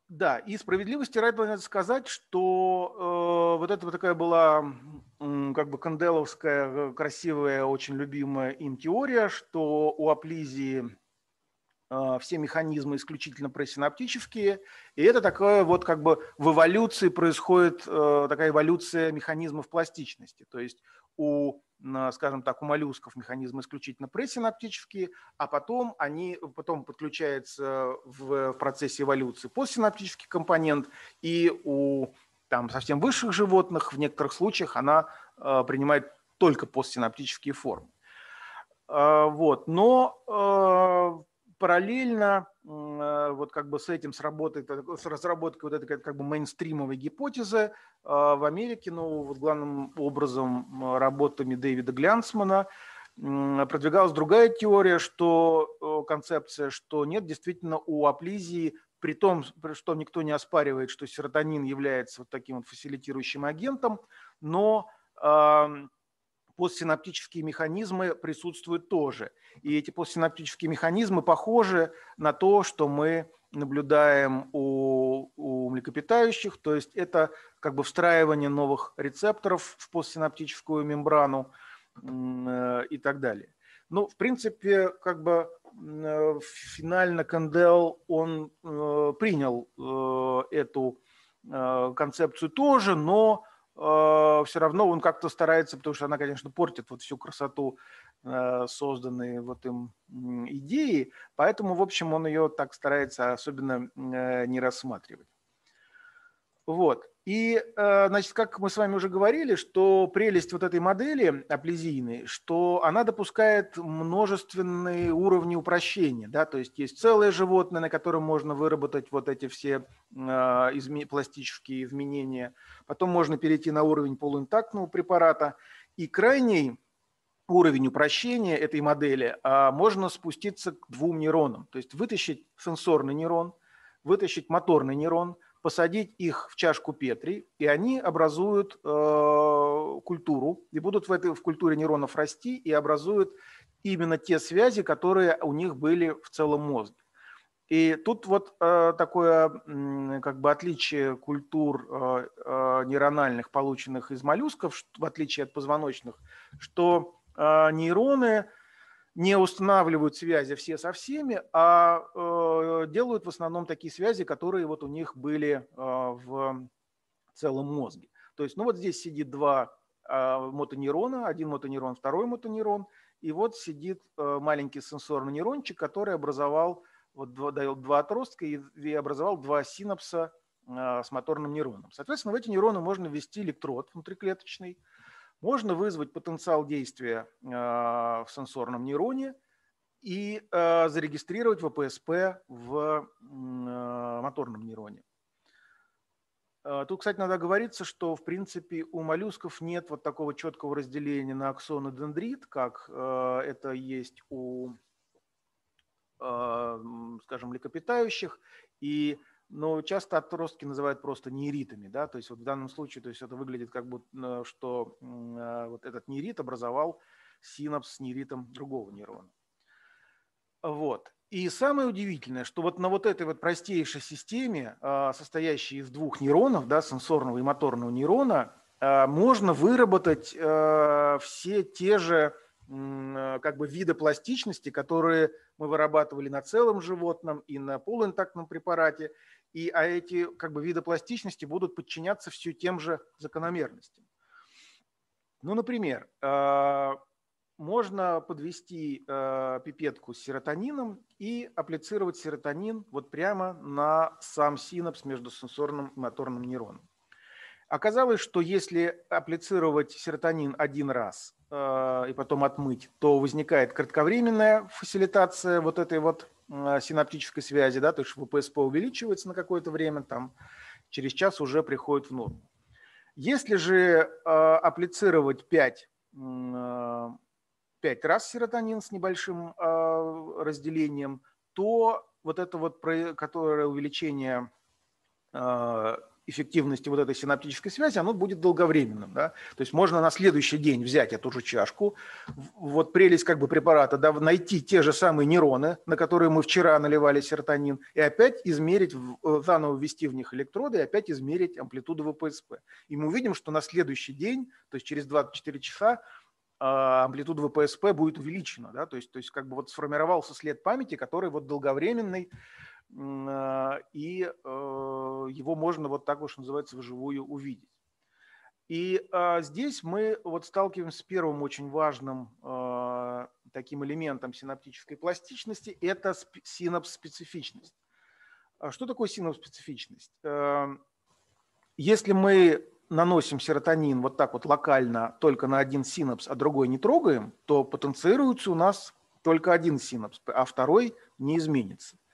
Да, и справедливости ради надо сказать, что э, вот это вот такая была э, как бы канделовская, красивая, очень любимая им теория, что у аплизии а, все механизмы исключительно пресинаптические, и это такое вот как бы в эволюции происходит э, такая эволюция механизмов пластичности, то есть у, скажем так, у моллюсков механизмы исключительно пресинаптические, а потом они, потом подключается в процессе эволюции постсинаптический компонент, и у там совсем высших животных в некоторых случаях она э, принимает только постсинаптические формы. А, вот. Но э, параллельно э, вот как бы с этим с, работой, э, с разработкой вот этой как бы мейнстримовой гипотезы а, в Америке, ну вот главным образом работами Дэвида Глянсмана продвигалась другая теория, что э, концепция, что нет действительно у аплизии при том, что никто не оспаривает, что серотонин является вот таким вот фасилитирующим агентом, но постсинаптические механизмы присутствуют тоже. И эти постсинаптические механизмы похожи на то, что мы наблюдаем у, у млекопитающих, то есть это как бы встраивание новых рецепторов в постсинаптическую мембрану э, и так далее. Ну, в принципе, как бы э, финально Кандел, он э, принял эту концепцию тоже, но а, все равно он как-то старается, потому что она, конечно, портит вот всю красоту а, созданной вот им идеи, поэтому, в общем, он ее так старается особенно э, не рассматривать. Вот. И, э, значит, как мы с вами уже говорили, что прелесть вот этой модели аплезийной, что она допускает множественные уровни упрощения, да, то есть есть целое животное, на котором можно выработать вот эти все э, пластические изменения, потом можно перейти на уровень полуинтактного препарата, и крайний уровень упрощения этой модели а, можно спуститься к двум нейронам, то есть вытащить сенсорный нейрон, вытащить моторный нейрон – посадить их в чашку Петри, и они образуют э, культуру, и будут в, этой, в культуре нейронов расти, и образуют именно те связи, которые у них были в целом мозге. И тут вот э, такое как бы отличие культур э, э, нейрональных, полученных из моллюсков, в отличие от позвоночных, что э, нейроны не устанавливают связи все со всеми, а э, делают в основном такие связи, которые вот у них были э, в целом мозге. То есть, ну вот здесь сидит два э, мотонейрона, один мотонейрон, второй мотонейрон, и вот сидит маленький сенсорный нейрончик, который образовал, вот два, дал два отростка и, образовал два синапса с моторным нейроном. Соответственно, в эти нейроны можно ввести электрод внутриклеточный, можно вызвать потенциал действия а, в сенсорном нейроне и а, зарегистрировать ВПСП в а, моторном нейроне. Тут, кстати, надо говориться, что, в принципе, у моллюсков нет вот такого четкого разделения на аксон и дендрит, как это есть у, скажем, млекопитающих. И но часто отростки называют просто нейритами, да, то есть вот в данном случае, то есть это выглядит как будто, э, что э, вот этот нейрит образовал синапс с нейритом другого нейрона. Вот. И самое удивительное, что вот на вот этой вот простейшей системе, а, состоящей из двух нейронов, да, сенсорного и моторного нейрона, а, можно выработать э, все те же как бы виды пластичности, которые мы вырабатывали на целом животном и на полуинтактном препарате – и а эти как бы виды пластичности будут подчиняться все тем же закономерностям. Ну, например, а, можно подвести а, пипетку с серотонином и апплицировать серотонин вот прямо на сам синапс между сенсорным и моторным нейроном. Оказалось, что если апплицировать серотонин один раз а, и потом отмыть, то возникает кратковременная фасилитация вот этой вот Э, синаптической связи, да, то есть ВПСП увеличивается на какое-то время, там через час уже приходит в норму. Если же э, апплицировать 5, 5 э, раз серотонин с небольшим разделением, то вот это вот, которое увеличение эффективности вот этой синаптической связи, оно будет долговременным. Да? То есть можно на следующий день взять эту же чашку, вот прелесть как бы препарата, да, найти те же самые нейроны, на которые мы вчера наливали серотонин и опять измерить, э, заново ввести в них электроды, и опять измерить амплитуду ВПСП. И мы увидим, что на следующий день, то есть через 24 часа, а, амплитуда ВПСП будет увеличена. Да? То, есть, то есть как бы вот сформировался след памяти, который вот долговременный, а, и э, его можно вот так уж называется вживую увидеть. И а, здесь мы вот сталкиваемся с первым очень важным а, таким элементом синаптической пластичности – это синапс-специфичность. Что такое синапс-специфичность? Э, если мы наносим серотонин вот так вот локально только на один синапс, а другой не трогаем, то потенцируется у нас только один синапс, а второй не изменится –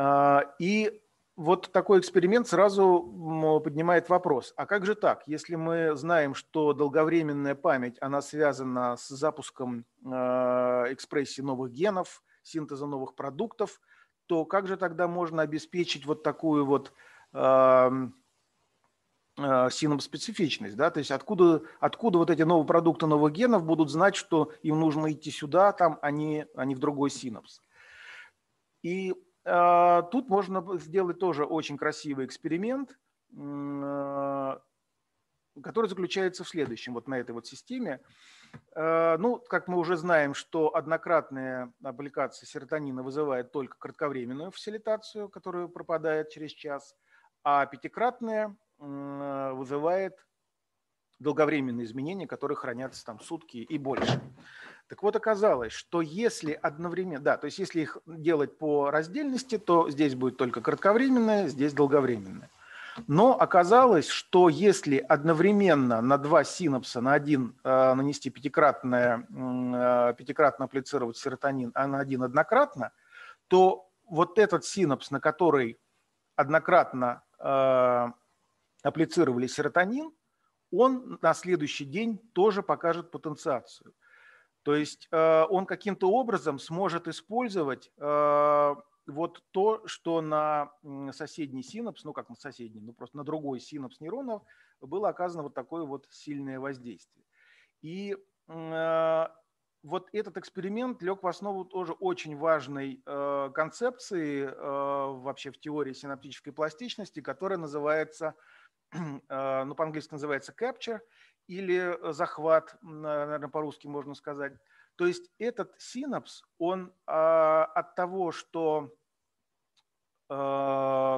а, и вот такой эксперимент сразу поднимает вопрос, а как же так, если мы знаем, что долговременная память, она связана с запуском а, экспрессии новых генов, синтеза новых продуктов, то как же тогда можно обеспечить вот такую вот а, синапс-специфичность? да, то есть откуда, откуда вот эти новые продукты новых генов будут знать, что им нужно идти сюда, там, а не, а не в другой синапс. И а, тут можно сделать тоже очень красивый эксперимент, а, который заключается в следующем, вот на этой вот системе. А, ну, как мы уже знаем, что однократная аппликация серотонина вызывает только кратковременную фасилитацию, которая пропадает через час, а пятикратная вызывает долговременные изменения, которые хранятся там сутки и больше. Так вот, оказалось, что если одновременно, да, то есть если их делать по раздельности, то здесь будет только кратковременное, здесь долговременное. Но оказалось, что если одновременно на два синапса, на один э, нанести пятикратное, э, пятикратно аплицировать серотонин, а на один однократно, то вот этот синапс, на который однократно э, аплицировали серотонин, он на следующий день тоже покажет потенциацию. То есть э, он каким-то образом сможет использовать э, вот то, что на соседний синапс, ну как на соседний, ну просто на другой синапс нейронов было оказано вот такое вот сильное воздействие. И э, вот этот эксперимент лег в основу тоже очень важной э, концепции э, вообще в теории синаптической пластичности, которая называется, э, ну по-английски называется capture, или э, захват, наверное, по-русски можно сказать. То есть этот синапс, он э, от того, что э,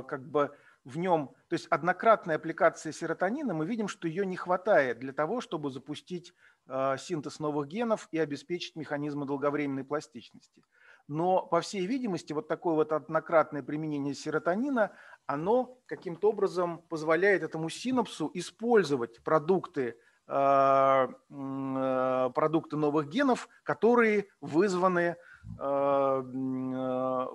как бы в нем, то есть однократная аппликация серотонина, мы видим, что ее не хватает для того, чтобы запустить э, синтез новых генов и обеспечить механизмы долговременной пластичности. Но, по всей видимости, вот такое вот однократное применение серотонина, оно каким-то образом позволяет этому синапсу использовать продукты Э, э, продукты новых генов, которые вызваны э,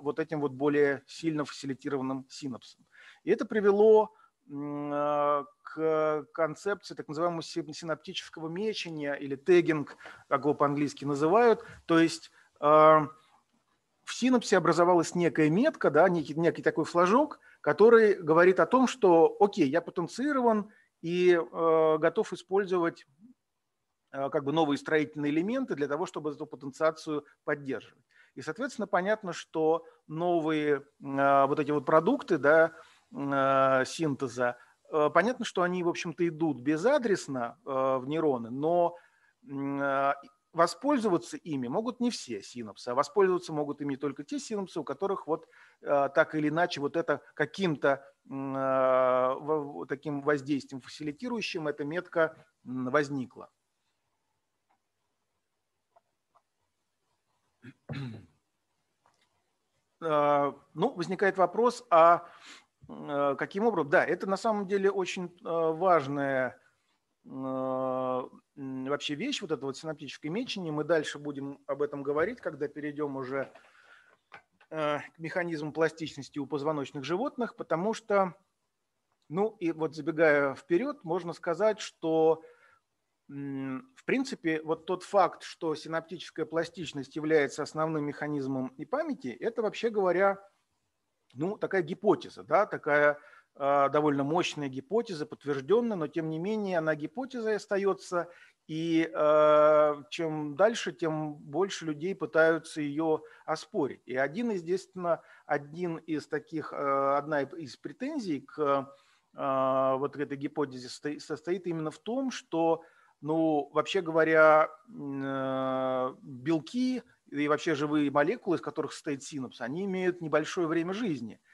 вот этим вот более сильно фасилитированным синапсом. И это привело к концепции так называемого синаптического мечения или тегинг, как его по-английски называют. То есть в синапсе образовалась некая метка, да, некий, некий такой флажок, который говорит о том, что, окей, я потенцирован, и э, готов использовать э, как бы новые строительные элементы для того, чтобы эту потенциацию поддерживать. И, соответственно, понятно, что новые э, вот эти вот продукты да, синтеза, понятно, что они, в общем-то, идут безадресно в нейроны, но воспользоваться ими могут не все синапсы, а воспользоваться могут ими только те синапсы, у которых вот э, так или иначе вот это каким-то э, таким воздействием фасилитирующим эта метка возникла. Э, ну, возникает вопрос, а каким образом? Да, это на самом деле очень важная вообще вещь, вот это вот синаптическое мечение. Мы дальше будем об этом говорить, когда перейдем уже э, к механизму пластичности у позвоночных животных, потому что, ну и вот забегая вперед, можно сказать, что в принципе вот тот факт, что синаптическая пластичность является основным механизмом и памяти, это вообще говоря, ну такая гипотеза, да, такая а, довольно мощная гипотеза, подтвержденная, но тем не менее она гипотезой остается, и а, чем дальше, тем больше людей пытаются ее оспорить. И один, естественно, один из таких, а, одна из претензий к вот этой гипотезе состоит, именно в том, что, ну, вообще говоря, белки и вообще живые молекулы, из которых состоит синапс, они имеют небольшое время жизни –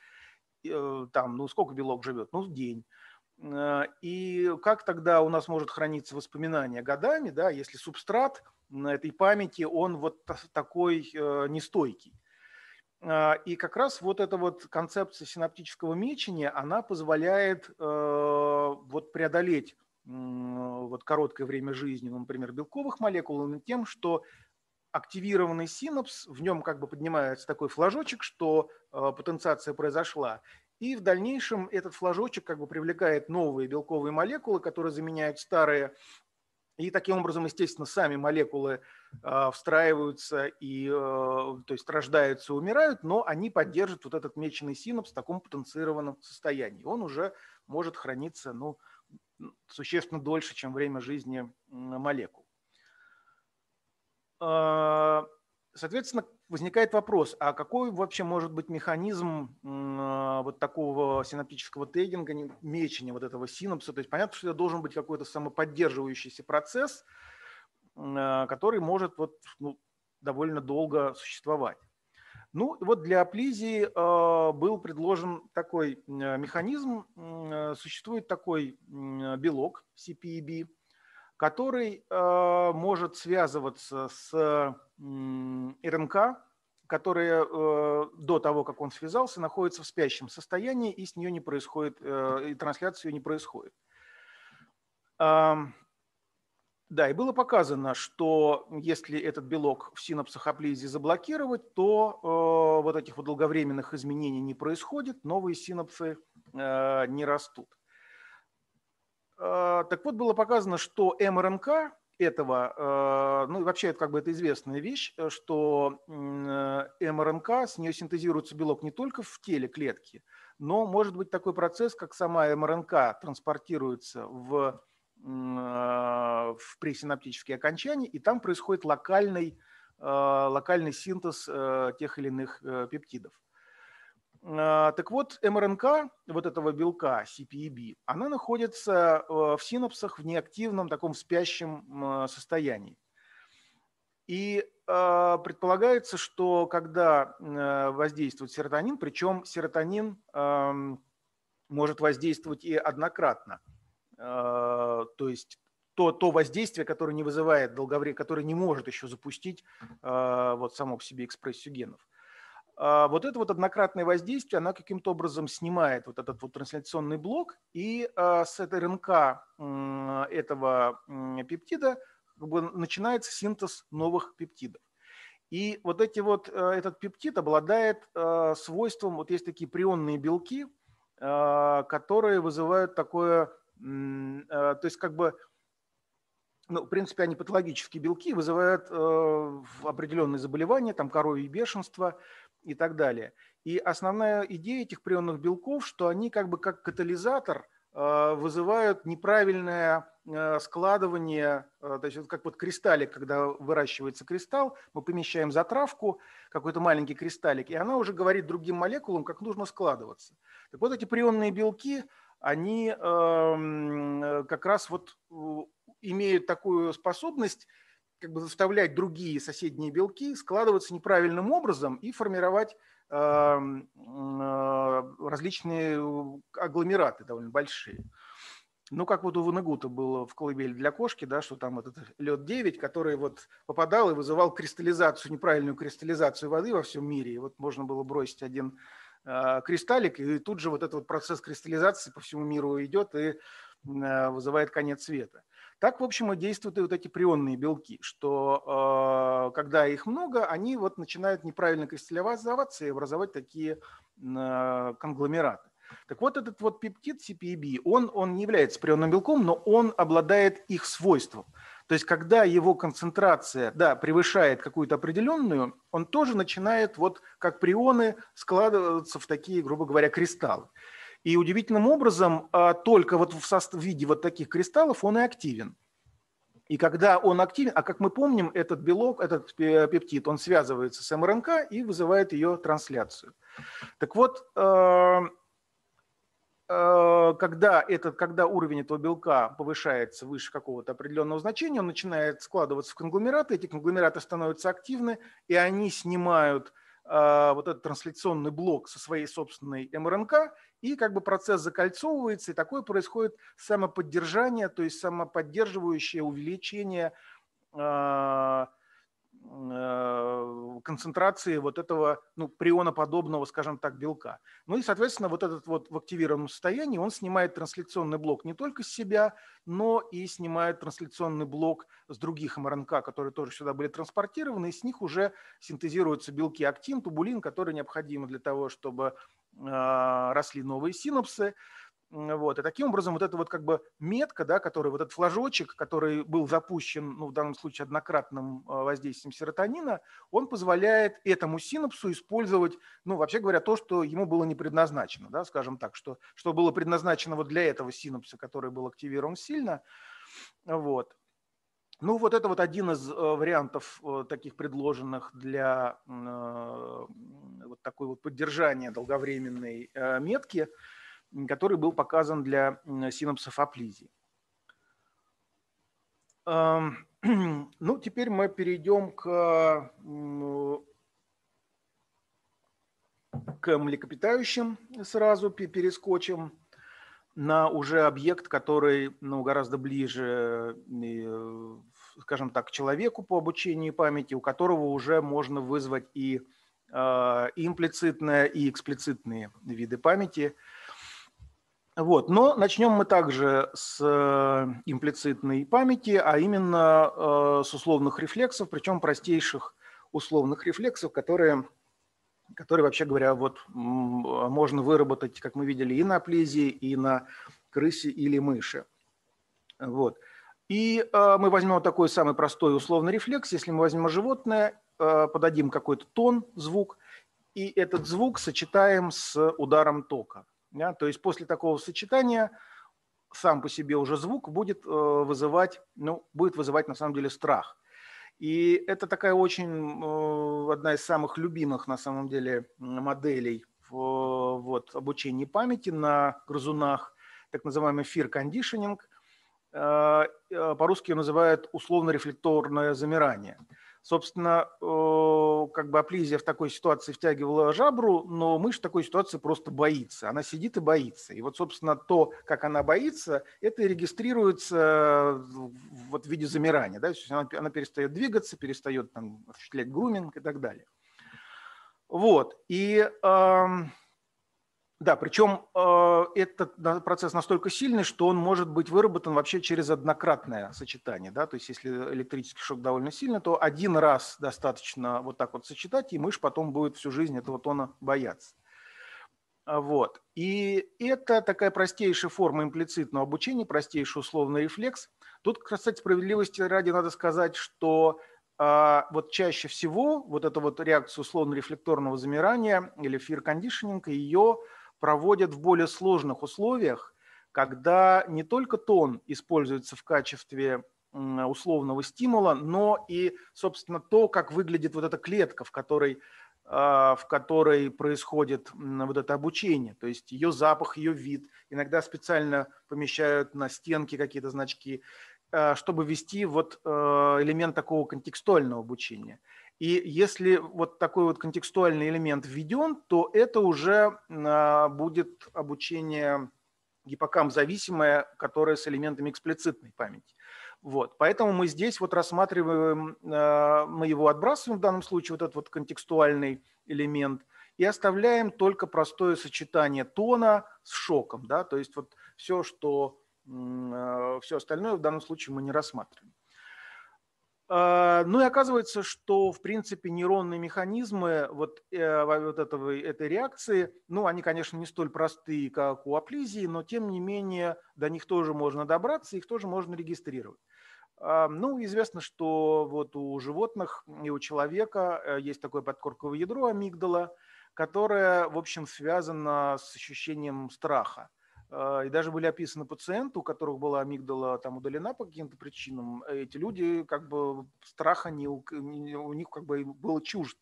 Э, там, ну сколько белок живет? Ну, день. Э, и как тогда у нас может храниться воспоминание годами, да, если субстрат на этой памяти, он вот такой э, нестойкий. И как раз вот эта вот концепция синаптического мечения, она позволяет вот преодолеть вот короткое время жизни, ну, например, белковых молекул, тем, что активированный синапс, в нем как бы поднимается такой флажочек, что э, потенциация произошла. И в дальнейшем этот флажочек как бы привлекает новые белковые молекулы, которые заменяют старые. И таким образом, естественно, сами молекулы э, встраиваются и, э, то есть, рождаются и умирают, но они поддержат вот этот меченый синапс в таком потенцированном состоянии. Он уже может храниться ну, существенно дольше, чем время жизни молекул. А, соответственно, возникает вопрос, а какой вообще может быть механизм а, вот такого синаптического тегинга, мечения вот этого синапса? То есть понятно, что это должен быть какой-то самоподдерживающийся процесс, а, который может вот, ну, довольно долго существовать. Ну, вот для аплизии был предложен такой механизм. Существует такой белок CPEB, который э, может связываться с РНК, которая э, до того, как он связался, находится в спящем состоянии, и с нее не происходит, э, и трансляцию не происходит. Да, и было показано, что если этот белок в синапсах заблокировать, то э, вот этих вот долговременных изменений не происходит, новые синапсы э, не растут. А, так вот, было показано, что МРНК этого, а, ну и вообще это как бы это известная вещь, э, что э, МРНК, с нее синтезируется белок не только в теле клетки, но может быть такой процесс, как сама МРНК транспортируется в, э, в пресинаптические окончания, и там происходит локальный, а, локальный синтез тех или иных пептидов. А, так вот, МРНК вот этого белка CPEB, она находится э, в синапсах в неактивном таком спящем э, состоянии. И э, предполагается, что когда воздействует серотонин, причем серотонин эм, может воздействовать и однократно, то есть то, то воздействие, которое не вызывает долговременное, которое не может еще запустить вот само по себе экспрессию генов. А, вот это вот однократное воздействие, она каким-то образом снимает вот этот вот трансляционный блок, и а, с этой РНК этого пептида как бы начинается синтез новых пептидов. И вот эти вот, э, этот пептид обладает э, свойством, вот есть такие прионные белки, а, которые вызывают такое, э, то есть как бы, ну, в принципе, они патологические белки, вызывают определенные заболевания, там коровье бешенство, бешенство, и так далее. И основная идея этих прионных белков, что они как бы как катализатор э, вызывают неправильное э, складывание, э, то есть как вот кристаллик, когда выращивается кристалл, мы помещаем затравку, какой-то маленький кристаллик, и она уже говорит другим молекулам, как нужно складываться. Так вот эти прионные белки, они эм, как раз вот имеют такую способность как бы заставлять другие соседние белки складываться неправильным образом и формировать эм, э, различные э, агломераты довольно большие. Ну, как вот у Ванагута было в колыбели для кошки, да, что там этот лед 9, который вот попадал и вызывал кристаллизацию, неправильную кристаллизацию воды во всем мире. И вот можно было бросить один э, кристаллик, и тут же вот этот вот процесс кристаллизации по всему миру идет и вызывает конец света. Так, в общем, и действуют и вот эти прионные белки, что э, когда их много, они вот начинают неправильно кристаллизоваться и образовать такие э, конгломераты. Так вот, этот вот пептид CPEB, он, он не является прионным белком, но он обладает их свойством. То есть, когда его концентрация да, превышает какую-то определенную, он тоже начинает вот как прионы складываться в такие, грубо говоря, кристаллы. И удивительным образом а, только вот в, виде вот таких кристаллов он и активен. И когда он активен, а как мы помним, этот белок, этот пептид, он связывается с МРНК и вызывает ее трансляцию. Так вот, а, а, когда, этот, когда уровень этого белка повышается выше какого-то определенного значения, он начинает складываться в конгломераты, эти конгломераты становятся активны, и они снимают вот этот трансляционный блок со своей собственной МРНК и как бы процесс закольцовывается, и такое происходит самоподдержание, то есть самоподдерживающее увеличение а, а, концентрации вот этого ну, прионоподобного, скажем так, белка. Ну и, соответственно, вот этот вот в активированном состоянии, он снимает трансляционный блок не только с себя, но и снимает трансляционный блок с других МРНК, которые тоже сюда были транспортированы, и с них уже синтезируются белки актин, тубулин, которые необходимы для того, чтобы а, росли новые синапсы. Вот. И таким образом вот эта вот как бы метка, да, который, вот этот флажочек, который был запущен, ну, в данном случае, однократным а, воздействием серотонина, он позволяет этому синапсу использовать, ну, вообще говоря, то, что ему было не предназначено, да, скажем так, что, что было предназначено вот для этого синапса, который был активирован сильно, вот. Ну, вот это вот один из э, вариантов э, таких предложенных для э, вот такой вот поддержания долговременной метки, который был показан для синапсов аплизии. Эм, ну, теперь мы перейдем к, к млекопитающим сразу, перескочим на уже объект, который ну, гораздо ближе скажем так, человеку по обучению памяти, у которого уже можно вызвать и, и а, имплицитные, и эксплицитные виды памяти. Вот. Но начнем мы также с э, имплицитной памяти, а именно э, с условных рефлексов, причем простейших условных рефлексов, которые, которые вообще говоря, вот, можно выработать, как мы видели, и на плезии, и на крысе или мыши. Вот. Э, и э, мы возьмем вот такой самый простой условный рефлекс. Если мы возьмем животное, э, подадим какой-то тон, звук, и этот звук сочетаем с ударом тока. Да? То есть после такого сочетания сам по себе уже звук будет э, вызывать, ну, будет вызывать на самом деле страх. И это такая очень, одна из самых любимых на самом деле моделей в вот, обучении памяти на грызунах, так называемый fear conditioning – Э, э, по-русски называют условно-рефлекторное замирание. Собственно, э, как бы аплизия в такой ситуации втягивала жабру, но мышь в такой ситуации просто боится. Она сидит и боится. И вот, собственно, то, как она боится, это и регистрируется вот в виде замирания. Да? То есть она, она перестает двигаться, перестает там, осуществлять груминг и так далее. Вот. И... Э, да, причем э, этот процесс настолько сильный, что он может быть выработан вообще через однократное сочетание. Да? То есть если электрический шок довольно сильный, то один раз достаточно вот так вот сочетать, и мышь потом будет всю жизнь этого тона бояться. А, вот. И это такая простейшая форма имплицитного обучения, простейший условный рефлекс. Тут, кстати, справедливости ради надо сказать, что а вот чаще всего вот эта вот реакция условно-рефлекторного замирания или fear conditioning, ее проводят в более сложных условиях, когда не только тон используется в качестве условного стимула, но и, собственно, то, как выглядит вот эта клетка, в которой, а, в которой происходит вот это обучение. То есть ее запах, ее вид. Иногда специально помещают на стенки какие-то значки, а, чтобы ввести вот э, элемент такого контекстуального обучения. И если вот такой вот контекстуальный элемент введен, то это уже а, будет обучение гиппокам зависимое, которое с элементами эксплицитной памяти. Вот. Поэтому мы здесь вот рассматриваем, а, мы его отбрасываем в данном случае, вот этот вот контекстуальный элемент, и оставляем только простое сочетание тона с шоком. Да? То есть вот все, что, а, все остальное в данном случае мы не рассматриваем. А, ну и оказывается, что, в принципе, нейронные механизмы вот, э, вот этого, этой реакции, ну, они, конечно, не столь простые, как у аплизии, но, тем не менее, до них тоже можно добраться, их тоже можно регистрировать. А, ну, известно, что вот у животных и у человека э, есть такое подкорковое ядро амигдала, которое, в общем, связано с ощущением страха. А, и даже были описаны пациенты, у которых была амигдала там удалена по каким-то причинам. Э, эти люди как бы страха не у, у них как бы было чужд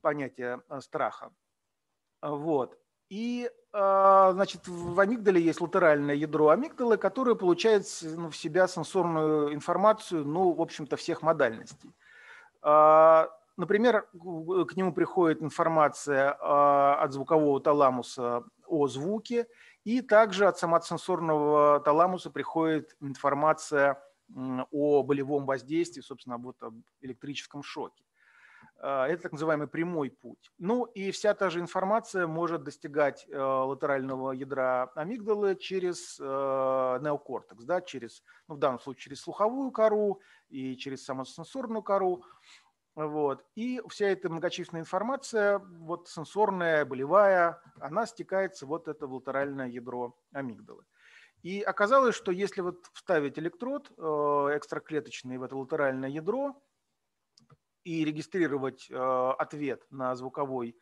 понятие э, страха. Вот. И, а, значит, в амигдале есть латеральное ядро амигдалы, которое получает ну, в себя сенсорную информацию, ну, в общем-то, всех модальностей. А, например, к нему приходит информация от звукового таламуса о звуке, и также от самоцензурного таламуса приходит информация о болевом воздействии, собственно, вот об электрическом шоке. Э, это так называемый прямой путь. Ну и вся та же информация может достигать э, латерального ядра амигдалы через э, неокортекс, да, через, ну, в данном случае через слуховую кору и через самосенсорную кору. Вот. И вся эта многочисленная информация, вот сенсорная, болевая, она стекается вот это в латеральное ядро амигдалы. И оказалось, что если вот вставить электрод э, экстраклеточный в это латеральное ядро и регистрировать э, ответ на звуковой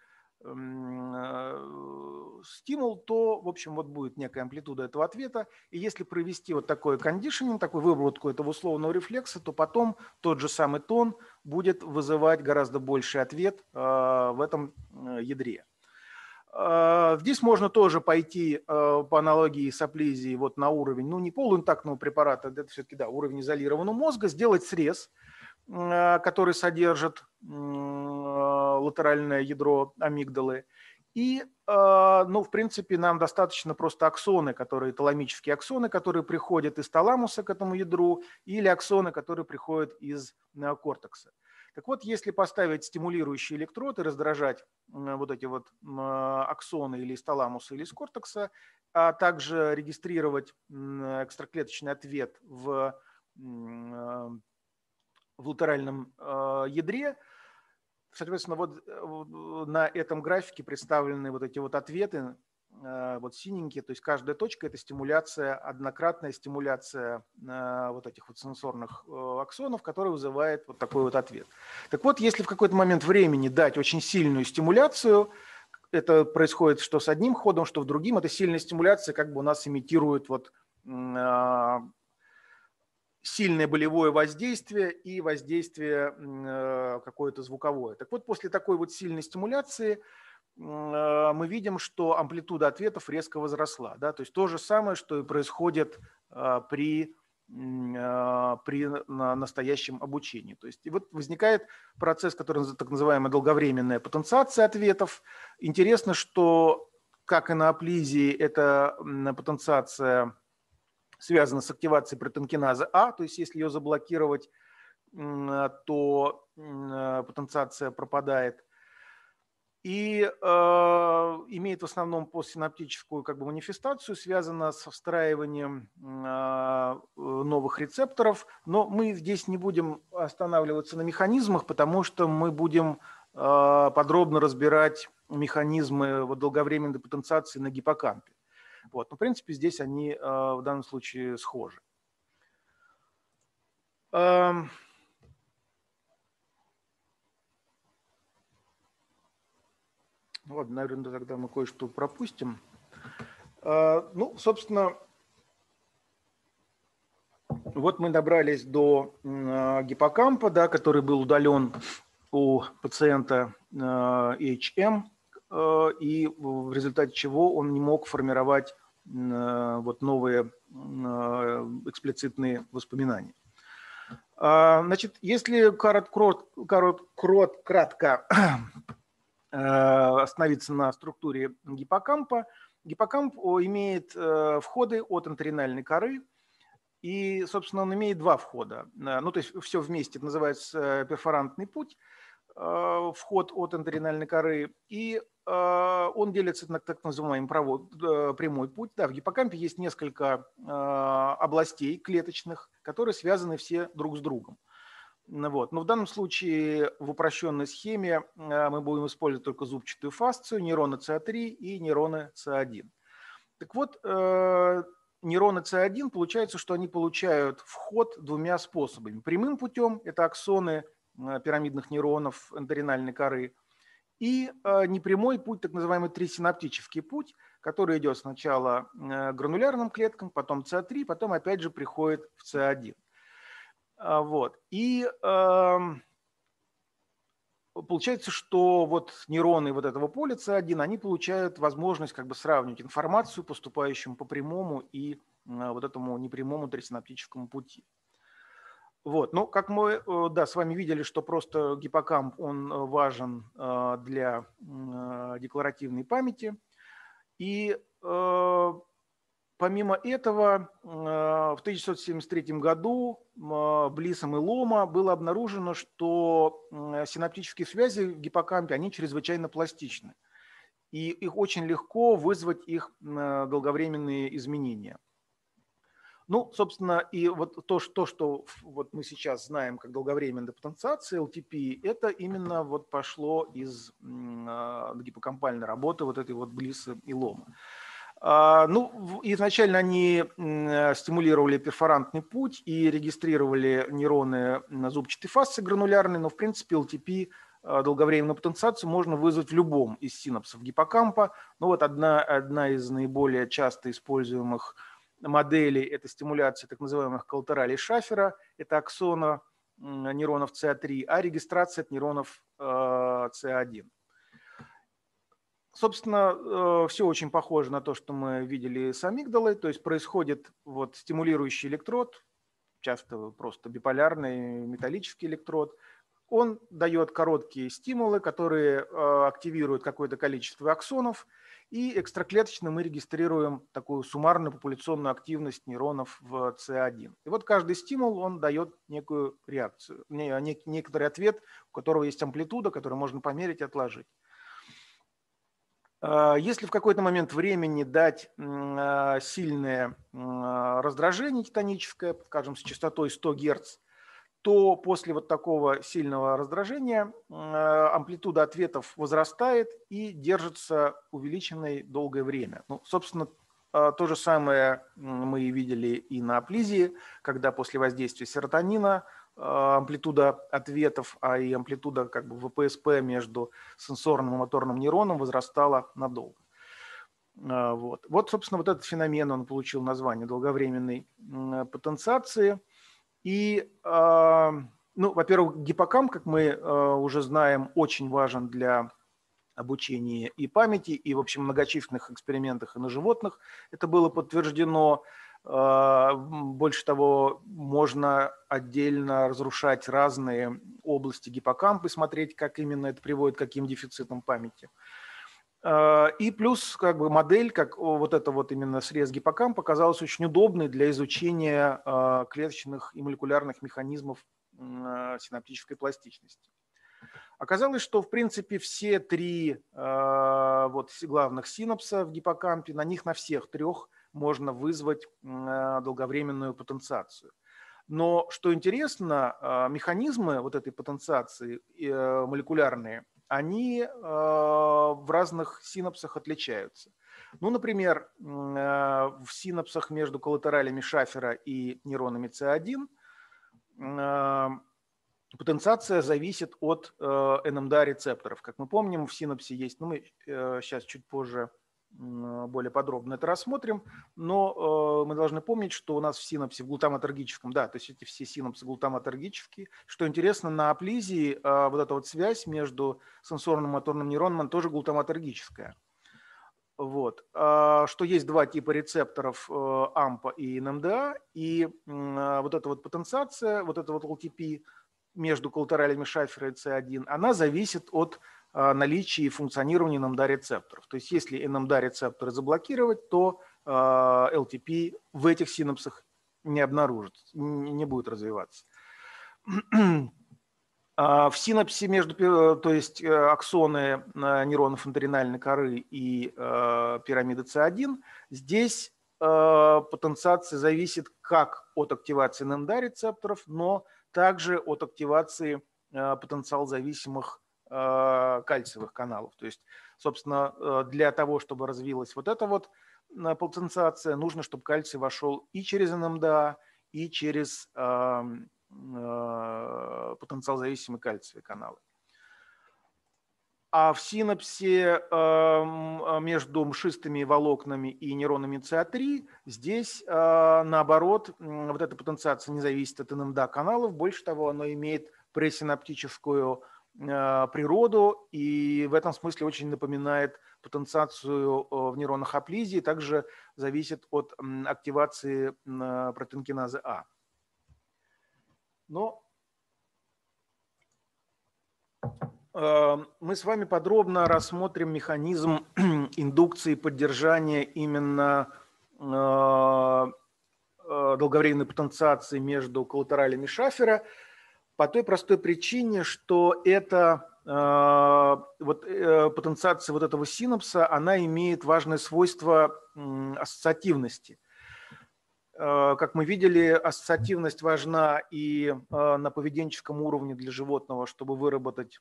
Э, стимул, то, в общем, вот будет некая амплитуда этого ответа. И если провести вот такой кондишнинг, такую выбрутку этого условного рефлекса, то потом тот же самый тон будет вызывать гораздо больший ответ э, в этом э, ядре. Здесь можно тоже пойти по аналогии с аплизией вот на уровень, ну не полуинтактного препарата, это все-таки да, уровень изолированного мозга, сделать срез – Э, который содержит э, латеральное ядро амигдалы. И, э, ну, в принципе, нам достаточно просто аксоны, которые, таламические аксоны, которые приходят из таламуса к этому ядру, или аксоны, которые приходят из неокортекса. Так вот, если поставить стимулирующий электрод и раздражать вот эти вот аксоны или из таламуса, или из кортекса, а также регистрировать экстраклеточный ответ в в латеральном э, ядре. Соответственно, вот э, на этом графике представлены вот эти вот ответы, э, вот синенькие, то есть каждая точка – это стимуляция, однократная стимуляция вот этих вот сенсорных аксонов, которая вызывает вот такой вот ответ. Так вот, если в какой-то момент времени дать очень сильную стимуляцию, это происходит что с одним ходом, что в другим, это сильная стимуляция как бы у нас имитирует вот сильное болевое воздействие и воздействие э, какое-то звуковое. Так вот, после такой вот сильной стимуляции э, мы видим, что амплитуда ответов резко возросла. Да? То есть то же самое, что и происходит э, при, при настоящем обучении. То есть и вот возникает процесс, который так называемая долговременная потенциация ответов. Интересно, что как и на аплизии, эта потенциация – связана с активацией протонкиназы А, то есть если ее заблокировать, то э, потенциация пропадает. И э, имеет в основном постсинаптическую как бы, манифестацию, связана с встраиванием э, новых рецепторов. Но мы здесь не будем останавливаться на механизмах, потому что мы будем э, подробно разбирать механизмы вот, долговременной потенциации на гиппокампе. Вот. Но, ну, в принципе, здесь они э, в данном случае схожи. Эм... наверное, тогда мы кое-что пропустим. Э, ну, собственно, вот мы добрались до э, гиппокампа, да, который был удален у пациента э, HM. Э, и в результате чего он не мог формировать э, вот новые э, эксплицитные воспоминания. А, значит, если коротко, кратко остановиться на структуре гиппокампа, гиппокамп имеет входы от антеринальной коры, и, собственно, он имеет два входа. Ну, то есть все вместе, это называется перфорантный путь – Э, вход от эндоринальной коры, и э, он делится на так называемый провод, э, прямой путь. Да, в гиппокампе есть несколько областей клеточных, которые связаны все друг с другом. Ну вот. Но в данном случае в упрощенной схеме мы будем использовать только зубчатую фасцию, нейроны с 3 и нейроны с 1 Так вот, нейроны С1, получается, что они получают вход двумя способами. Прямым путем – это аксоны Э, пирамидных нейронов эндоринальной коры. И э, непрямой путь, так называемый трисинаптический путь, который идет сначала э, гранулярным клеткам, потом ЦА3, потом опять же приходит в ЦА1. Вот. И эм, получается, что вот нейроны вот этого поля C1, они получают возможность как бы сравнивать информацию, поступающую по прямому и вот этому непрямому трисинаптическому пути. Вот. ну, как мы э, да, с вами видели, что просто гиппокамп он э, важен э, для декларативной памяти. И помимо этого, в 1973 году Блисом и Лома было обнаружено, что синаптические связи в гиппокампе они чрезвычайно пластичны. И их очень легко вызвать их долговременные изменения – ну, собственно, и вот то, что, что вот мы сейчас знаем как долговременная потенциация LTP, это именно вот пошло из э, гипокомпальной работы вот этой вот Блиса и Лома. А, ну, изначально они а, стимулировали перфорантный путь и регистрировали нейроны на зубчатой фасции гранулярной, но, в принципе, LTP долговременную потенциацию можно вызвать в любом из синапсов гиппокампа. Ну, вот одна, одна из наиболее часто используемых моделей – это стимуляция так называемых коллатералей Шафера, это аксона нейронов СА3, а регистрация от нейронов СА1. Э, Собственно, э, все очень похоже на то, что мы видели с амигдалой, то есть происходит вот стимулирующий электрод, часто просто биполярный металлический электрод, он дает короткие стимулы, которые э, активируют какое-то количество аксонов – и экстраклеточно мы регистрируем такую суммарную популяционную активность нейронов в C1. И вот каждый стимул, он дает некую реакцию, нек- некоторый ответ, у которого есть амплитуда, которую можно померить и отложить. А, если в какой-то момент времени дать а, сильное раздражение титаническое, скажем, с частотой 100 Гц, то после вот такого сильного раздражения э, амплитуда ответов возрастает и держится увеличенной долгое время. Ну, собственно, э, то же самое мы и видели и на аплизии, когда после воздействия серотонина э, амплитуда ответов, а и амплитуда как бы ВПСП между сенсорным и моторным нейроном возрастала надолго. Вот. вот, собственно, вот этот феномен, он получил название долговременной потенциации – и, а, ну, во-первых, гиппокамп, как мы а, уже знаем, очень важен для обучения и памяти, и, в общем, многочисленных экспериментах и на животных это было подтверждено. А, больше того, можно отдельно разрушать разные области гиппокампа и смотреть, как именно это приводит к каким дефицитам памяти. Э, и плюс как бы модель, как вот это вот именно срез гиппокам, показалась очень удобной для изучения э, клеточных и молекулярных механизмов э, синаптической пластичности. Оказалось, что в принципе все три вот, главных синапса в гиппокампе, на них на всех трех можно вызвать долговременную потенциацию. Но что интересно, механизмы вот этой потенциации молекулярные – они э, в разных синапсах отличаются. Ну, например, э, в синапсах между коллатералями Шафера и нейронами C1 э, потенциация зависит от NMDA эм рецепторов. Как мы помним, в синапсе есть, ну мы сейчас чуть позже Э, более подробно это рассмотрим, но э, мы должны помнить, что у нас в синапсе в глутаматергическом, да, то есть эти все синапсы глутаматергические. Что интересно, на аплизии э, вот эта вот связь между сенсорным моторным нейроном, она тоже глутаматергическая. Вот. Э, что есть два типа рецепторов э, АМПа и НМДА, и э, вот эта вот потенциация, вот эта вот LTP между коллатералями Шафера и С1, она зависит от наличии и функционировании nmda рецепторов То есть если nmda рецепторы заблокировать, то LTP э, в этих синапсах не обнаружит, не будет развиваться. А, в синапсе между, э, то есть э, аксоны нейронов антеринальной коры и пирамиды С1, здесь потенциация зависит как от активации НМДА рецепторов, но также от активации потенциал зависимых Э, кальциевых каналов. То есть, собственно, э, для того, чтобы развилась вот эта вот э, потенциация, нужно, чтобы кальций вошел и через НМДА, и через эм, потенциал зависимые кальциевые каналы. А в синапсе эм, между мшистыми волокнами и нейронами ЦА3 здесь, наоборот, вот эта потенциация не зависит от НМДА каналов. Больше того, она имеет пресинаптическую а, природу и в этом смысле очень напоминает потенциацию э, в нейронах аплизии, также зависит от активации а, протеинкиназы А. Но э, мы с вами подробно рассмотрим механизм индукции поддержания именно э, долговременной потенциации между коллатералями Шафера – по той простой причине, что это э, вот э, потенциация вот этого синапса, она имеет важное свойство ассоциативности. Э, как мы видели, ассоциативность важна и на поведенческом уровне для животного, чтобы выработать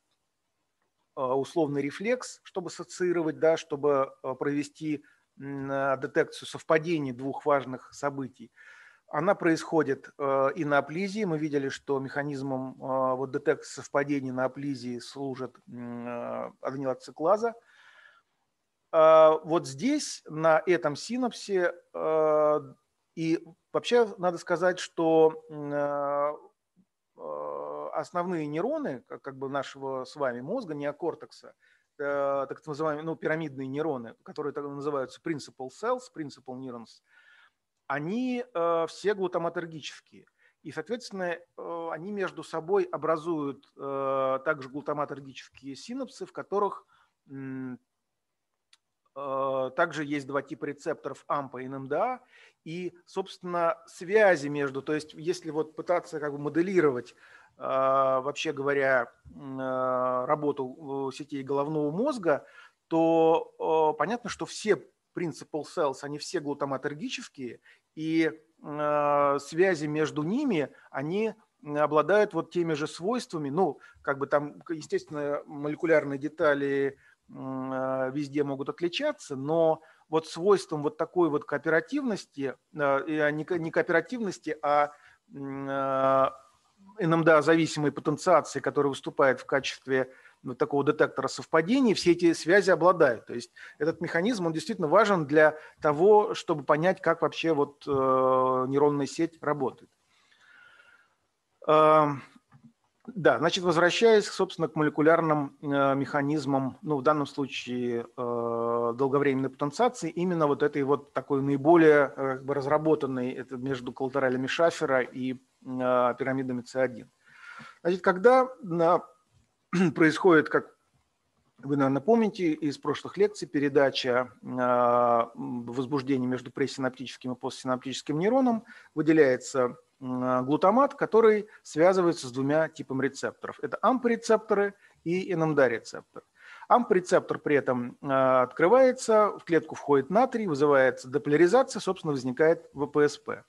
условный рефлекс, чтобы ассоциировать, да, чтобы провести детекцию совпадений двух важных событий – она происходит э, и на аплизии. Мы видели, что механизмом э, вот детекции совпадений на аплизии служит аденилациклаза. Э, вот здесь, на этом синапсе, и вообще надо сказать, что основные нейроны как бы нашего с вами мозга, неокортекса, так называемые ну, пирамидные нейроны, которые так называются principal cells, principal neurons – они э, все глутаматергические. И, соответственно, э, они между собой образуют э, также глутаматергические синапсы, в которых э, также есть два типа рецепторов AMPA и NMDA, и, собственно, связи между, то есть если вот пытаться как бы моделировать, э, вообще говоря, э, работу сетей головного мозга, то понятно, что все Principal Cells, они все глутаматергические, и э, связи между ними, они обладают вот теми же свойствами, ну, как бы там, естественно, молекулярные детали э, везде могут отличаться, но вот свойством вот такой вот кооперативности, э, а не, кооперативности, а э, НМДА-зависимой потенциации, которая выступает в качестве э, ну, такого детектора совпадений, все эти связи обладают. То есть этот механизм, он действительно важен для того, чтобы понять, как вообще вот э, нейронная сеть работает. Э, да, значит, возвращаясь, собственно, к молекулярным э, механизмам, ну, в данном случае э, долговременной потенциации, именно вот этой вот такой наиболее э, как бы разработанной, это между коллатералями Шафера и э, пирамидами С1. Значит, когда на происходит, как вы, наверное, помните из прошлых лекций, передача а, возбуждения между пресинаптическим и постсинаптическим нейроном выделяется а, глутамат, который связывается с двумя типами рецепторов. Это ампорецепторы и НМД-рецептор. Эм Ампорецептор при этом а, открывается, в клетку входит натрий, вызывается деполяризация, собственно, возникает ВПСП.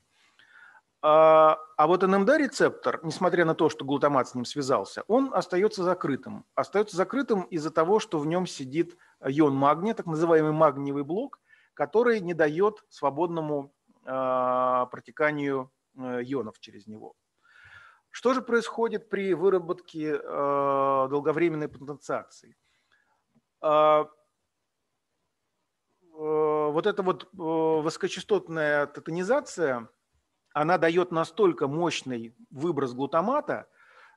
А, а вот НМД-рецептор, несмотря на то, что глутамат с ним связался, он остается закрытым. Остается закрытым из-за того, что в нем сидит ион магния, так называемый магниевый блок, который не дает свободному а, э, протеканию ионов через него. Что же происходит при выработке э, долговременной потенциации? А, э, вот эта вот э, высокочастотная тотонизация – она дает настолько мощный выброс глутамата,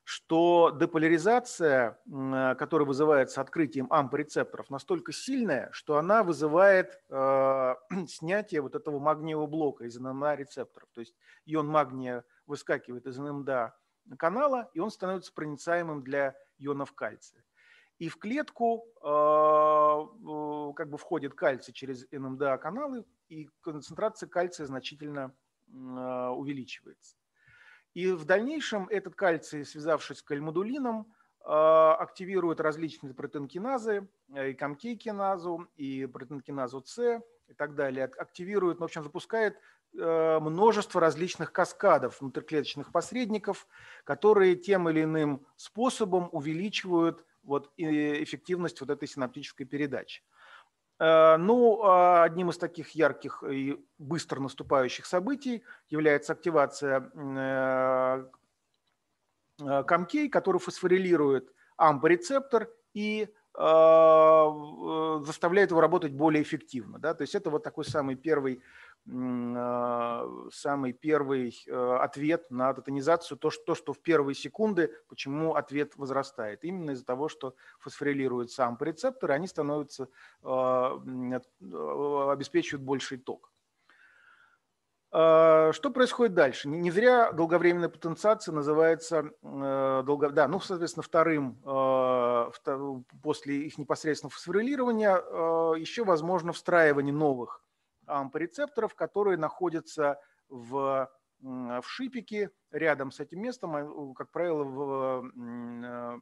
что деполяризация, э, которая вызывается открытием ампорецепторов, настолько сильная, что она вызывает э, снятие вот этого магниевого блока из НМДА рецепторов. То есть ион магния выскакивает из НМДА канала, и он становится проницаемым для ионов кальция. И в клетку э, э как бы входит кальций через НМДА каналы, и концентрация кальция значительно а, увеличивается. И в дальнейшем этот кальций, связавшись с кальмодулином, а, активирует различные протеинкиназы э, и комкейкиназу, и протеинкиназу С и так далее. Активирует, ну, в общем, запускает э, множество различных каскадов внутриклеточных посредников, которые тем или иным способом увеличивают вот э, эффективность вот этой синаптической передачи. Э, ну, а, одним из таких ярких и быстро наступающих событий является активация э, э, камкей, который фосфорилирует амборецептор и а, заставляет его работать более эффективно. Да? То есть это вот такой самый первый а, самый первый э, ответ на тотонизацию, то что, то, что в первые секунды, почему ответ возрастает. Именно из-за того, что фосфорилируют сам рецепторы, они становятся, а, а, обеспечивают больший ток. Что происходит дальше? Не зря долговременная потенциация называется, э, долго, да, ну, соответственно, вторым после их непосредственного фосфорилирования еще возможно встраивание новых рецепторов, которые находятся в, в шипике рядом с этим местом, а, как правило, в, э,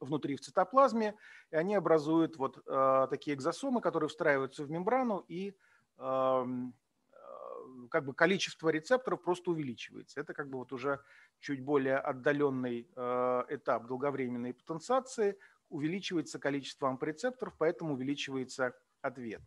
внутри в цитоплазме, и они образуют вот э, такие экзосомы, которые встраиваются в мембрану, и эм, э, как бы количество рецепторов просто увеличивается. Это как бы вот уже чуть более отдаленный э, этап долговременной потенциации, увеличивается количество рецепторов, поэтому увеличивается ответ.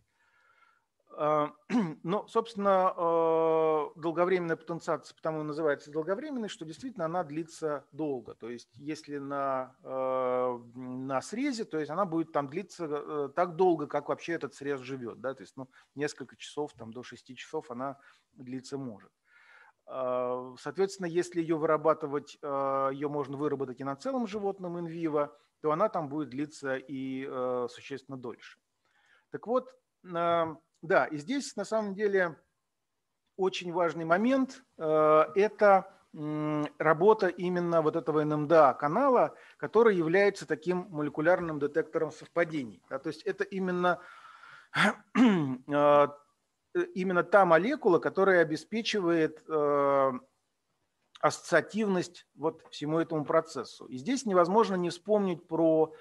А, но, собственно, а, долговременная потенциация потому и называется долговременной, что действительно она длится долго. То есть если на, а, на срезе, то есть она будет там длиться э, так долго, как вообще этот срез живет. Да? То есть ну, несколько часов, там, до 6 часов она длиться может. Соответственно, если ее вырабатывать, ее можно выработать и на целом животном инвиво, то она там будет длиться и существенно дольше. Так вот, да, и здесь на самом деле очень важный момент э, – это работа именно вот этого НМДА канала, который является таким молекулярным детектором совпадений. Да, то есть это именно, э, именно та молекула, которая обеспечивает э, ассоциативность вот всему этому процессу. И здесь невозможно не вспомнить про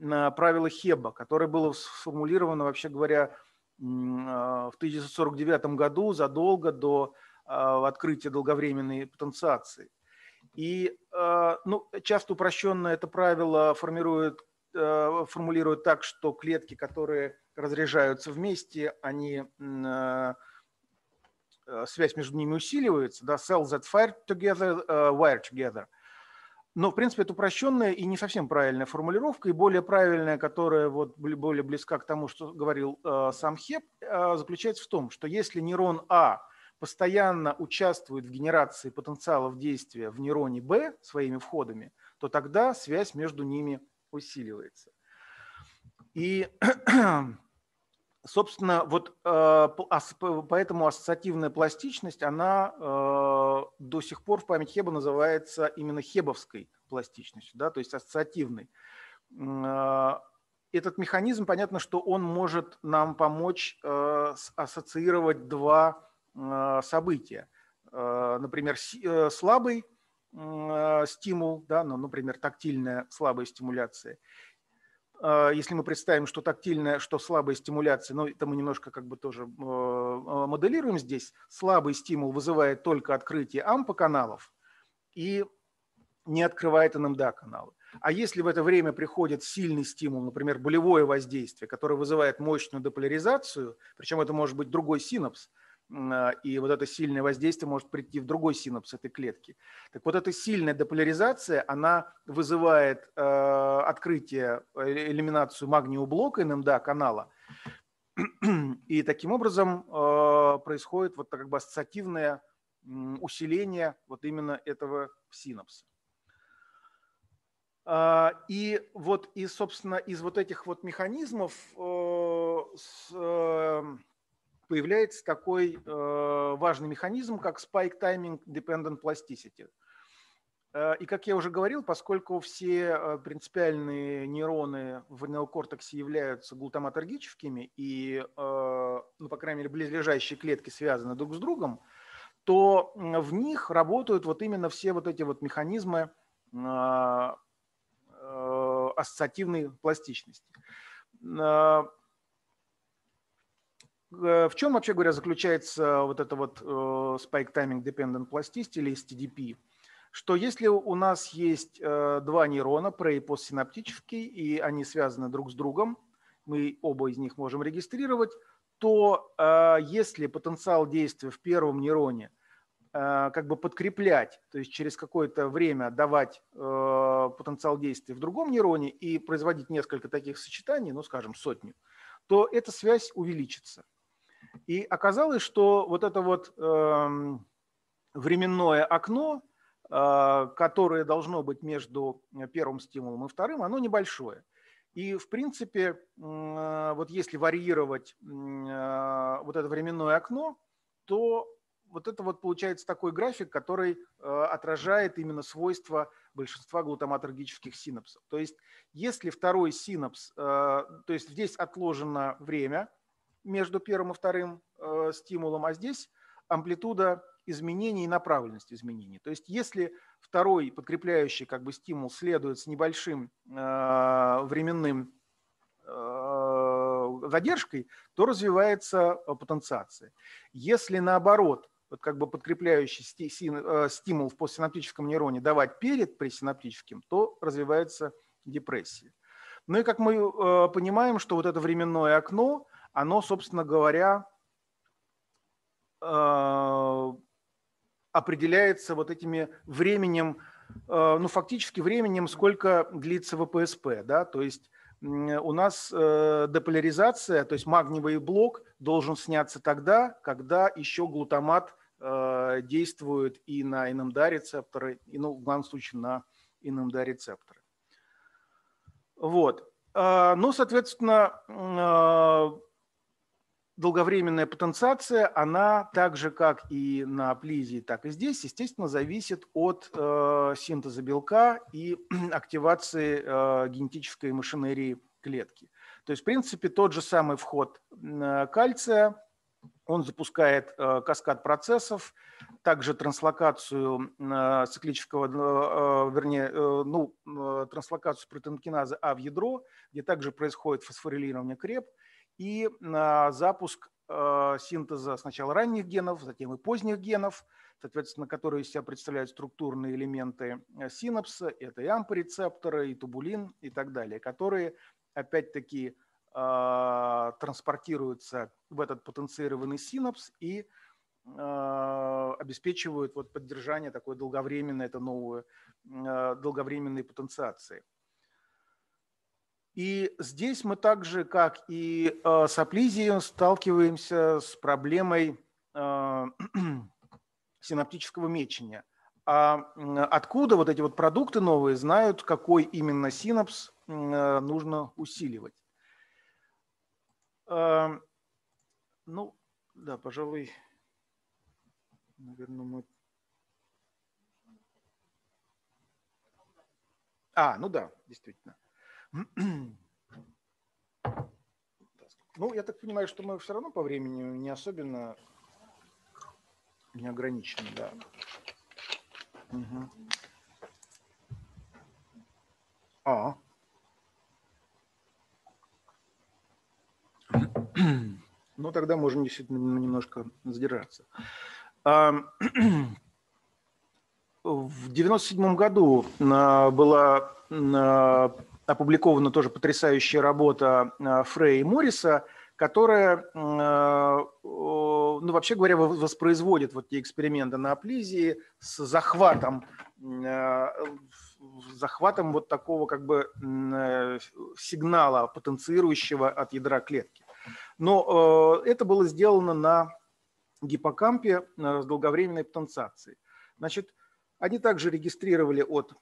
правило Хеба, которое было сформулировано, вообще говоря, а, в 1949 году, задолго до а, открытия долговременной потенциации. И а, ну, часто упрощенно это правило формирует, формулирует так, что клетки, которые разряжаются вместе, они связь между ними усиливается, да, cells that fire together, uh, wire together – но, ну, в принципе, это упрощенная и не совсем правильная формулировка, и более правильная, которая вот более близка к тому, что говорил э, сам Хеп, э, заключается в том, что если нейрон А постоянно участвует в генерации потенциалов действия в нейроне Б своими входами, то тогда связь между ними усиливается. И собственно, вот э, поэтому ассоциативная пластичность, она э, до сих пор в память Хеба называется именно хебовской пластичностью, да, то есть ассоциативной. Э, этот механизм, понятно, что он может нам помочь ассоциировать два события. Например, слабый стимул, да, ну, например, тактильная слабая стимуляция – а, если мы представим, что тактильная, что слабая стимуляция, но ну, это мы немножко как бы тоже а, моделируем здесь, слабый стимул вызывает только открытие ампа-каналов и не открывает НМДА-каналы. А если в это время приходит сильный стимул, например, болевое воздействие, которое вызывает мощную деполяризацию, причем это может быть другой синапс, а, и вот это сильное воздействие может прийти в другой синапс этой клетки. Так вот, эта сильная деполяризация, она вызывает э, открытие, элиминацию магниевого блока НМДА-канала, и таким образом э, происходит вот как бы ассоциативное усиление вот именно этого синапса. А, и вот, и, собственно, из вот этих вот механизмов э, с, э, появляется такой э, важный механизм, как Spike Timing Dependent Plasticity. Э, и, как я уже говорил, поскольку все э, принципиальные нейроны в неокортексе являются глутаматергическими, и, ну, по крайней мере, близлежащие клетки связаны друг с другом, то в них работают вот именно все вот эти вот механизмы ассоциативной пластичности. Э, в чем, вообще говоря, заключается вот это вот э, Spike Timing Dependent Plasticity или STDP? Что если у нас есть э, два нейрона, пре- и постсинаптический, и они связаны друг с другом, мы оба из них можем регистрировать, то если потенциал действия в первом нейроне как бы подкреплять, то есть через какое-то время давать потенциал действия в другом нейроне и производить несколько таких сочетаний, ну, скажем, сотню, то эта связь увеличится. И оказалось, что вот это вот эм, временное окно, э, которое должно быть между первым стимулом и вторым, оно небольшое. И, в принципе, вот если варьировать э, вот это временное окно, то вот это вот получается такой график, который э, отражает именно свойства большинства глутаматоргических синапсов. То есть если второй синапс, то есть здесь отложено время, между первым и вторым э, стимулом, а здесь амплитуда изменений и направленность изменений. То есть если второй подкрепляющий как бы, стимул следует с небольшим э, временным э, задержкой, то развивается э, потенциация. Если наоборот, вот как бы подкрепляющий э, стимул в постсинаптическом нейроне давать перед пресинаптическим, то развивается депрессия. Ну и как мы э, понимаем, что вот это временное окно – оно, собственно говоря, э, определяется вот этими временем, э, ну, фактически временем, сколько длится ВПСП, да, то есть у нас э, деполяризация, то есть магниевый блок должен сняться тогда, когда еще глутамат действует и на НМДА-рецепторы, и, ну, в данном случае, на НМДА-рецепторы. Вот. Ну, соответственно, долговременная потенциация, она так же, как и на плизии, так и здесь, естественно, зависит от э, синтеза белка и активации э, генетической машинерии клетки. То есть, в принципе, тот же самый вход э, кальция, он запускает э, каскад процессов, также транслокацию э, циклического, э, э вернее, э, ну, транслокацию протеинкиназы А в ядро, где также происходит фосфорилирование креп – и а, запуск а, синтеза сначала ранних генов, затем и поздних генов, соответственно, которые из себя представляют структурные элементы э, синапса, это и ампорецепторы, и тубулин и так далее, которые, опять-таки, а, транспортируются в этот потенцированный синапс и обеспечивают вот поддержание такой долговременной, это новую, долговременной потенциации. И здесь мы также, как и э, с аплизией, сталкиваемся с проблемой э, синаптического мечения. А откуда вот эти вот продукты новые знают, какой именно синапс э, нужно усиливать? Ну, да, пожалуй, наверное, мы... А, ну да, действительно. Ну, я так понимаю, что мы все равно по времени не особенно не ограничены, да. Угу. А. Ну, тогда можем действительно немножко задержаться. В 1997 году а, была а, опубликована тоже потрясающая работа э, Фрея и Морриса, которая, э, ну, вообще говоря, воспроизводит вот те эксперименты на аплизии с захватом, э, захватом вот такого как бы сигнала, потенцирующего от ядра клетки. Но это было сделано на гиппокампе с долговременной потенциацией. Значит, они также регистрировали от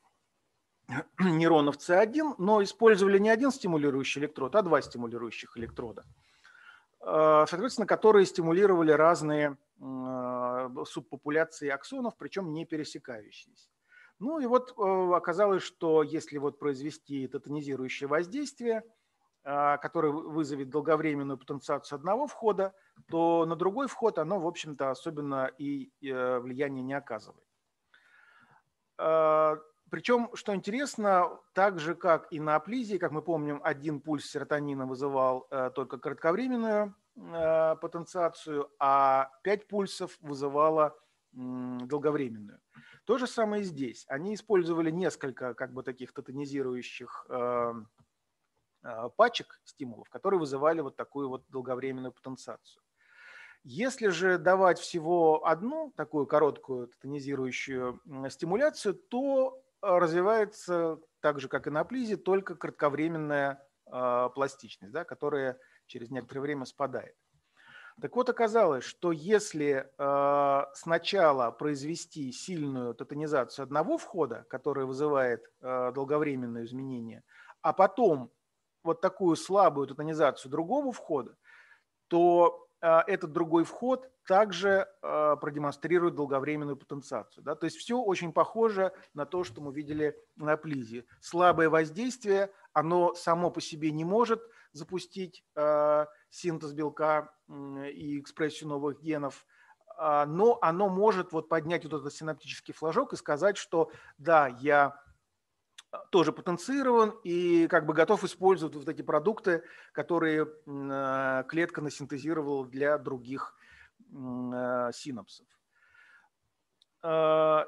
нейронов С1, но использовали не один стимулирующий электрод, а два стимулирующих электрода, э, соответственно, которые стимулировали разные э, субпопуляции аксонов, причем не пересекающиеся. Ну и вот э, оказалось, что если вот произвести тотонизирующее воздействие, которое вызовет долговременную потенциацию одного входа, то на другой вход оно, в общем-то, особенно и влияние не оказывает причем, что интересно, так же, как и на аплизии, как мы помним, один пульс серотонина вызывал э, только кратковременную э, потенциацию, а пять пульсов вызывало долговременную. То же самое и здесь. Они использовали несколько как бы таких тотонизирующих э, пачек стимулов, которые вызывали вот такую вот долговременную потенциацию. Если же давать всего одну такую короткую тонизирующую стимуляцию, то а, развивается так же, как и на плизе, только кратковременная а, пластичность, да, которая через некоторое время спадает. Так вот, оказалось, что если э, сначала произвести сильную тотонизацию одного входа, который вызывает э, долговременное изменение, а потом вот такую слабую тотонизацию другого входа, то Э, этот другой вход также э, продемонстрирует долговременную потенциацию. Да? То есть все очень похоже на то, что мы видели на Плизе. Слабое воздействие, оно само по себе не может запустить э, синтез белка и экспрессию новых генов, а, но оно может вот поднять вот этот синаптический флажок и сказать, что да, я тоже потенцирован и как бы готов использовать вот эти продукты, которые э, клетка насинтезировала для других э, синапсов. А,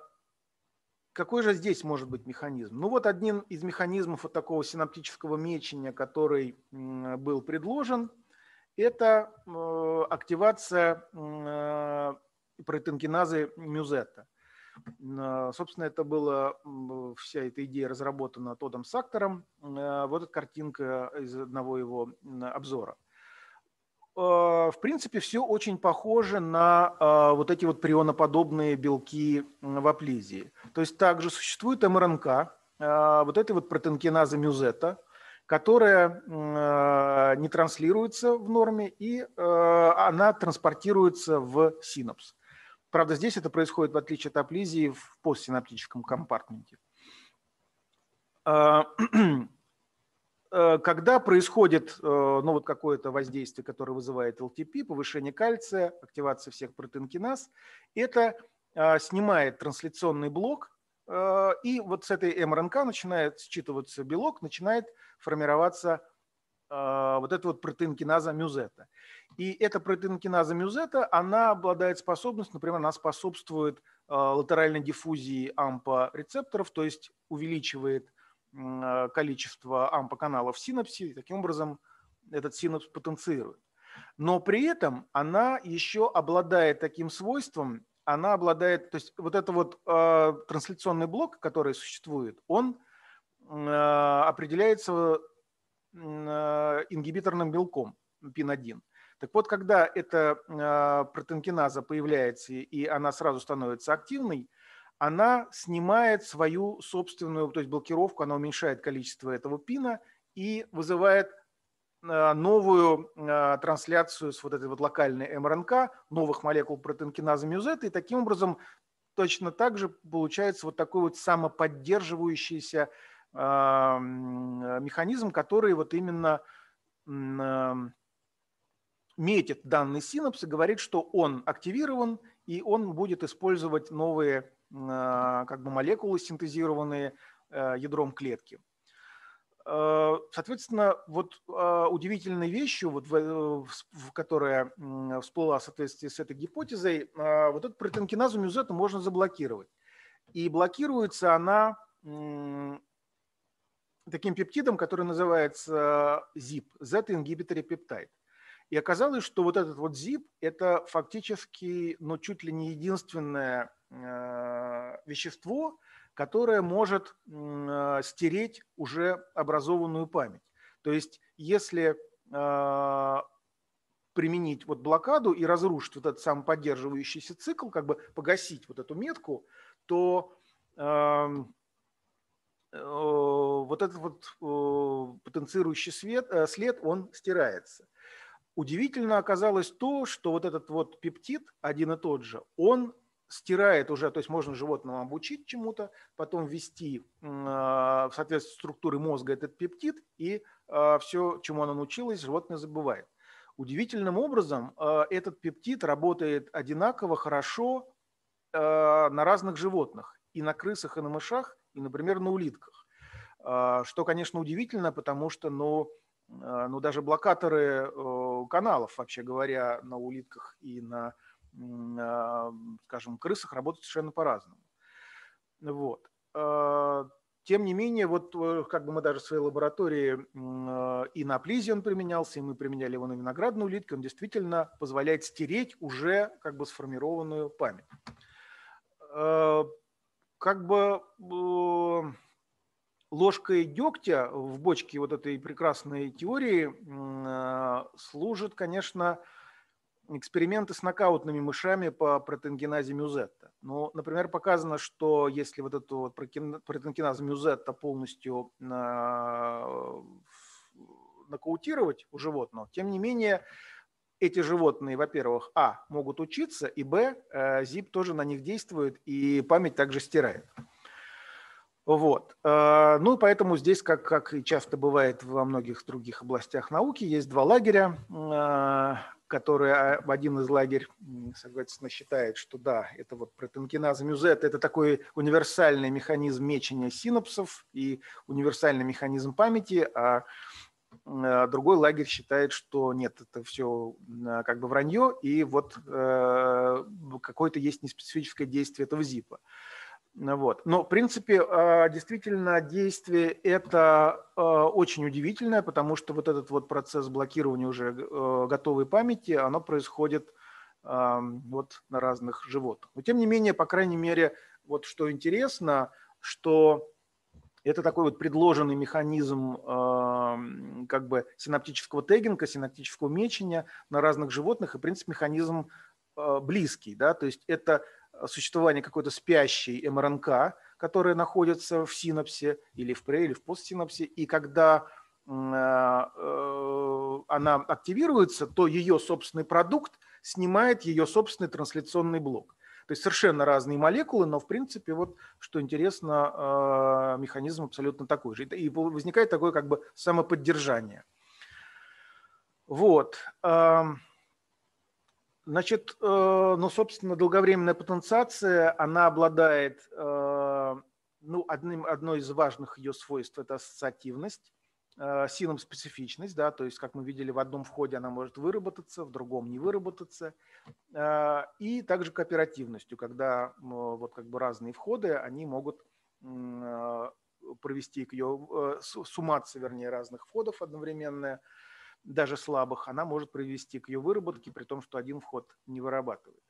какой же здесь может быть механизм? Ну вот один из механизмов вот такого синаптического мечения, который был предложен, это э, активация протеинкиназы мюзета – Э, собственно, это была вся эта идея разработана Тодом Сактором. Э, вот эта картинка из одного его обзора. Э, в принципе, все очень похоже на вот эти вот прионоподобные белки в аплизии. То есть также существует МРНК, вот этой вот протенкиназа мюзета, которая не транслируется в норме, и она транспортируется в синапс. Правда, здесь это происходит, в отличие от аплизии, в постсинаптическом компартменте. А, э, когда происходит э, ну, вот какое-то воздействие, которое вызывает ЛТП, повышение кальция, активация всех протеинкиназ, это а, снимает трансляционный блок, э, и вот с этой МРНК начинает считываться белок, начинает формироваться а, вот эта вот протеинкиназа мюзета. И эта протеинкиназа мюзета, она обладает способностью, например, она способствует а, латеральной диффузии ампа-рецепторов, то есть увеличивает а, количество ампа-каналов в синапсе, и таким образом этот синапс потенцирует. Но при этом она еще обладает таким свойством, она обладает, то есть вот этот вот э, трансляционный блок, который существует, он э, определяется Э, ингибиторным белком ПИН-1. Так вот, когда эта э, протенкиназа появляется и она сразу становится активной, она снимает свою собственную то есть блокировку, она уменьшает количество этого пина и вызывает э, новую трансляцию с вот этой вот локальной МРНК, новых молекул протенкиназа мюзета, и таким образом точно так же получается вот такой вот самоподдерживающийся Эм, механизм, который вот именно эм, метит данный синапс и говорит, что он активирован, и он будет использовать новые э, как бы молекулы, синтезированные э, ядром клетки. Э, соответственно, вот удивительной вещью, вот, в, которая всплыла в соответствии с этой гипотезой, вот эту протенкиназу мюзету можно заблокировать. И блокируется она таким пептидом, который называется ZIP, Z-inhibitory peptide. И оказалось, что вот этот вот ZIP – это фактически, ну, чуть ли не единственное э, вещество, которое может э, стереть уже образованную память. То есть если э, применить вот блокаду и разрушить вот этот поддерживающийся цикл, как бы погасить вот эту метку, то э, Э, вот этот вот э, потенцирующий свет, э, след, он стирается. Удивительно оказалось то, что вот этот вот пептид, один и тот же, он стирает уже, то есть можно животному обучить чему-то, потом ввести в соответствии структуры мозга этот пептид, и все, чему оно научилось, животное забывает. Удивительным образом этот пептид работает одинаково хорошо на разных животных, и на крысах, и на мышах, и, например, на улитках. А, что, конечно, удивительно, потому что, ну, а, ну даже блокаторы э, каналов, вообще говоря, на улитках и на, а, скажем, крысах работают совершенно по-разному. Вот. Тем не менее, вот э, как бы мы даже в своей лаборатории и на плизе он применялся, и мы применяли его на виноградной улитке, он действительно позволяет стереть уже как бы сформированную память как бы э, ложкой дегтя в бочке вот этой прекрасной теории э, служат, конечно, эксперименты с нокаутными мышами по протенгеназе мюзетта. Ну, например, показано, что если вот эту вот протенгеназ мюзетта полностью э, нокаутировать у животного, тем не менее эти животные, во-первых, а, могут учиться, и б, ZIP э, тоже на них действует, и память также стирает. Вот. Э, ну, поэтому здесь, как, как и часто бывает во многих других областях науки, есть два лагеря, э, которые а, один из лагерь, соответственно, считает, что да, это вот протенкиназа мюзет, это такой универсальный механизм мечения синапсов и универсальный механизм памяти, а Э, другой лагерь считает, что нет, это все э, как бы вранье, и вот э, какое-то есть неспецифическое действие этого ЗИПа. Вот. Но, в принципе, а, действительно, действие это очень удивительное, потому что вот этот вот процесс блокирования уже готовой памяти, оно происходит вот на разных животных. Но, тем не менее, по крайней мере, вот что интересно, что это такой вот предложенный механизм эм, как бы синаптического тегинга, синаптического мечения на разных животных, и, в принципе, механизм э, близкий, да, то есть это существование какой-то спящей МРНК, которая находится в синапсе или в пре, или в постсинапсе, и когда э, э, она активируется, то ее собственный продукт снимает ее собственный трансляционный блок. То есть совершенно разные молекулы, но в принципе вот, что интересно, а, механизм абсолютно такой же. И возникает такое как бы самоподдержание. Вот. Значит, э, ну, собственно, долговременная потенциация, она обладает, э, ну, одним, одной из важных ее свойств – это ассоциативность. Э, силам специфичность, да, то есть, как мы видели, в одном входе она может выработаться, в другом не выработаться, э, и также кооперативностью, когда э, вот как бы разные входы, они могут провести к ее суммации вернее, разных входов одновременная, даже слабых, она может привести к ее выработке, при том, что один вход не вырабатывает.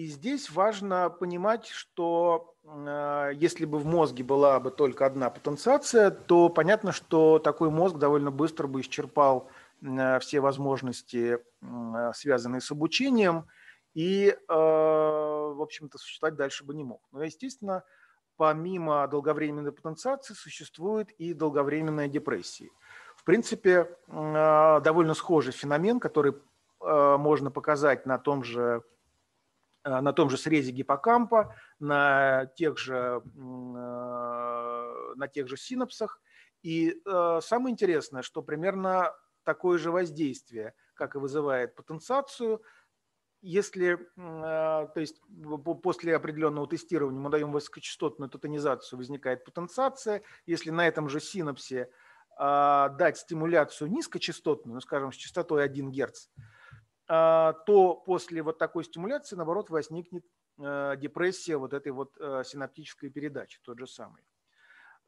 И здесь важно понимать, что э, если бы в мозге была бы только одна потенциация, то понятно, что такой мозг довольно быстро бы исчерпал э, все возможности, э, связанные с обучением, и, э, в общем-то, существовать дальше бы не мог. Но, естественно, помимо долговременной потенциации существует и долговременная депрессия. В принципе, э, довольно схожий феномен, который э, можно показать на том же Э, на том же срезе гиппокампа, на тех же, э, на тех же синапсах. И э, самое интересное, что примерно такое же воздействие, как и вызывает потенциацию, если, то есть после определенного тестирования мы даем высокочастотную тотонизацию, возникает потенциация. Если на этом же синапсе дать стимуляцию низкочастотную, ну, скажем, с частотой 1 Гц, а, то после вот такой стимуляции, наоборот, возникнет э, депрессия вот этой вот э, синаптической передачи, тот же самый.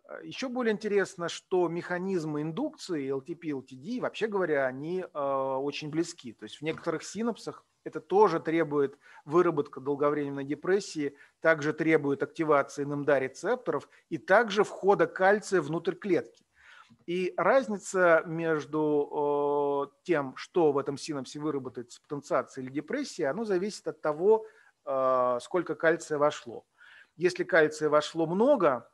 А, Еще более интересно, что механизмы индукции LTP, LTD, вообще говоря, они а, очень близки. То есть в некоторых синапсах это тоже требует выработка долговременной депрессии, также требует активации НМДА рецепторов и также входа кальция внутрь клетки. И разница между э, тем, что в этом синапсе выработается, потенциация или депрессия, оно зависит от того, э, сколько кальция вошло. Если кальция вошло много,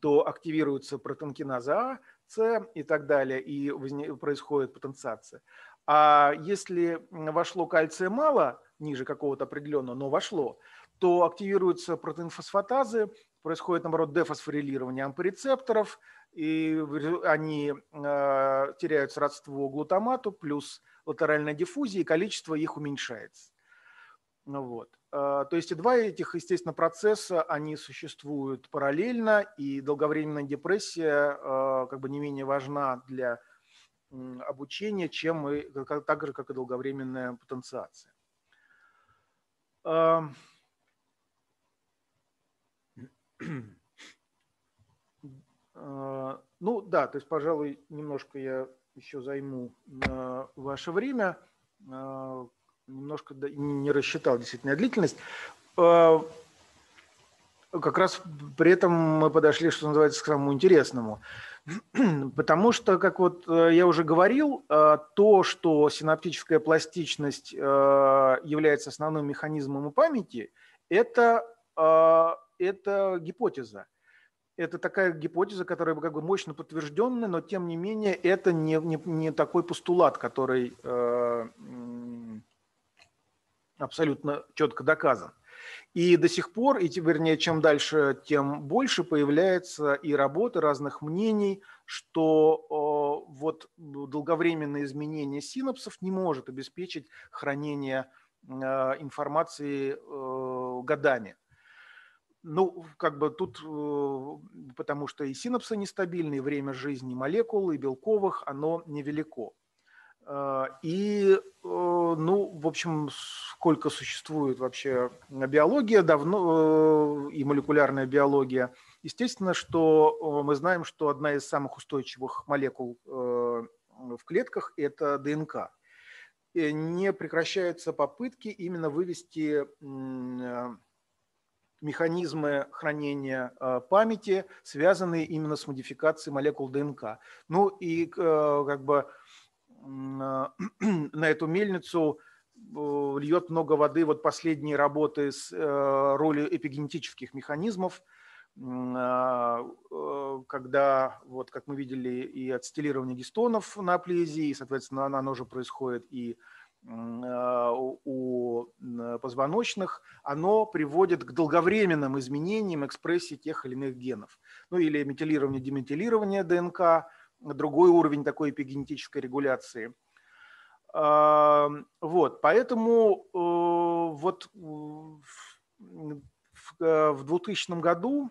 то активируется протонкиназа А, С и так далее, и происходит потенциация. А если вошло кальция мало, ниже какого-то определенного, но вошло, то активируются протеинфосфатазы, происходит, наоборот, дефосфорилирование ампорецепторов, и они а, теряют сродство глутамату, плюс латеральная диффузия, и количество их уменьшается. Ну вот. А, то есть и два этих, естественно, процесса, они существуют параллельно, и долговременная депрессия а, как бы не менее важна для обучения, чем и, так же, как и долговременная потенциация. А, ну да, то есть, пожалуй, немножко я еще займу а, ваше время. А, немножко не рассчитал действительно длительность. Как раз при этом мы подошли, что называется, к самому интересному. Потому что, как вот э, я уже говорил, то, что синаптическая пластичность является основным механизмом у памяти, это, это гипотеза это такая гипотеза, которая как бы мощно подтвержденная, но тем не менее это не, не, не такой постулат, который э, абсолютно четко доказан. И до сих пор, и вернее, чем дальше, тем больше появляется и работы разных мнений, что э, вот долговременное изменение синапсов не может обеспечить хранение э, информации э, годами ну, как бы тут, э, потому что и синапсы нестабильны, и время жизни молекул, и белковых, оно невелико. Э, и, э, ну, в общем, сколько существует вообще биология давно и молекулярная биология, естественно, что мы знаем, что одна из самых устойчивых молекул в клетках – это ДНК. И не прекращаются попытки именно вывести механизмы хранения э, памяти, связанные именно с модификацией молекул ДНК. Ну и э, как бы э, на эту мельницу льет много воды вот последние работы с ролью эпигенетических механизмов, когда, вот как мы видели, и от гистонов на аплезии, и, соответственно, она уже происходит и а, у позвоночных, оно приводит к долговременным изменениям экспрессии тех или иных генов. Ну или метилирование, деметилирование ДНК, другой уровень такой эпигенетической регуляции. А, вот, поэтому э, вот в 2000 э, году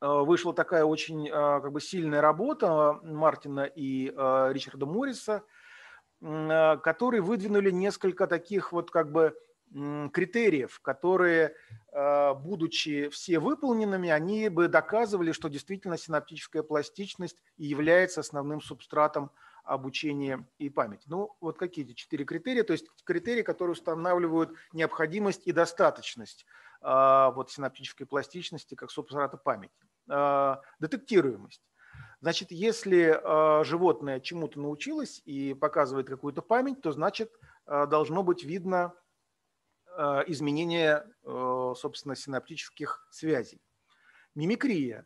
э, вышла такая очень как бы сильная работа Мартина и Ричарда Морриса – Э, которые выдвинули несколько таких вот как бы критериев, которые, э, будучи все выполненными, они бы доказывали, что действительно синаптическая пластичность и является основным субстратом обучения и памяти. Ну, вот какие эти четыре критерия, то есть критерии, которые устанавливают необходимость и достаточность э, вот синаптической пластичности как субстрата памяти. Детектируемость. Значит, если э, животное чему-то научилось и показывает какую-то память, то значит э, должно быть видно э, изменение, э, собственно, синаптических связей. Мимикрия.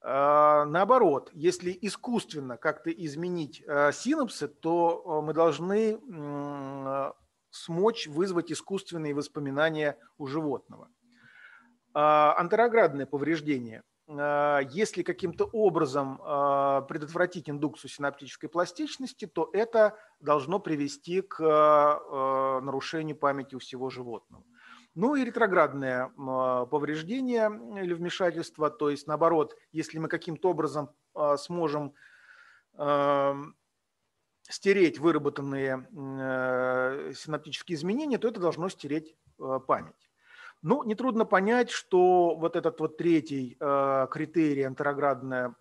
Э, наоборот, если искусственно как-то изменить э, синапсы, то мы должны э, смочь вызвать искусственные воспоминания у животного. Антероградное повреждение – а, если каким-то образом а, предотвратить индукцию синаптической пластичности, то это должно привести к а, нарушению памяти у всего животного. Ну и ретроградное повреждение или вмешательство, то есть наоборот, если мы каким-то образом сможем стереть выработанные синаптические изменения, то это должно стереть память. Ну, нетрудно понять, что вот этот вот третий э, критерий антероградное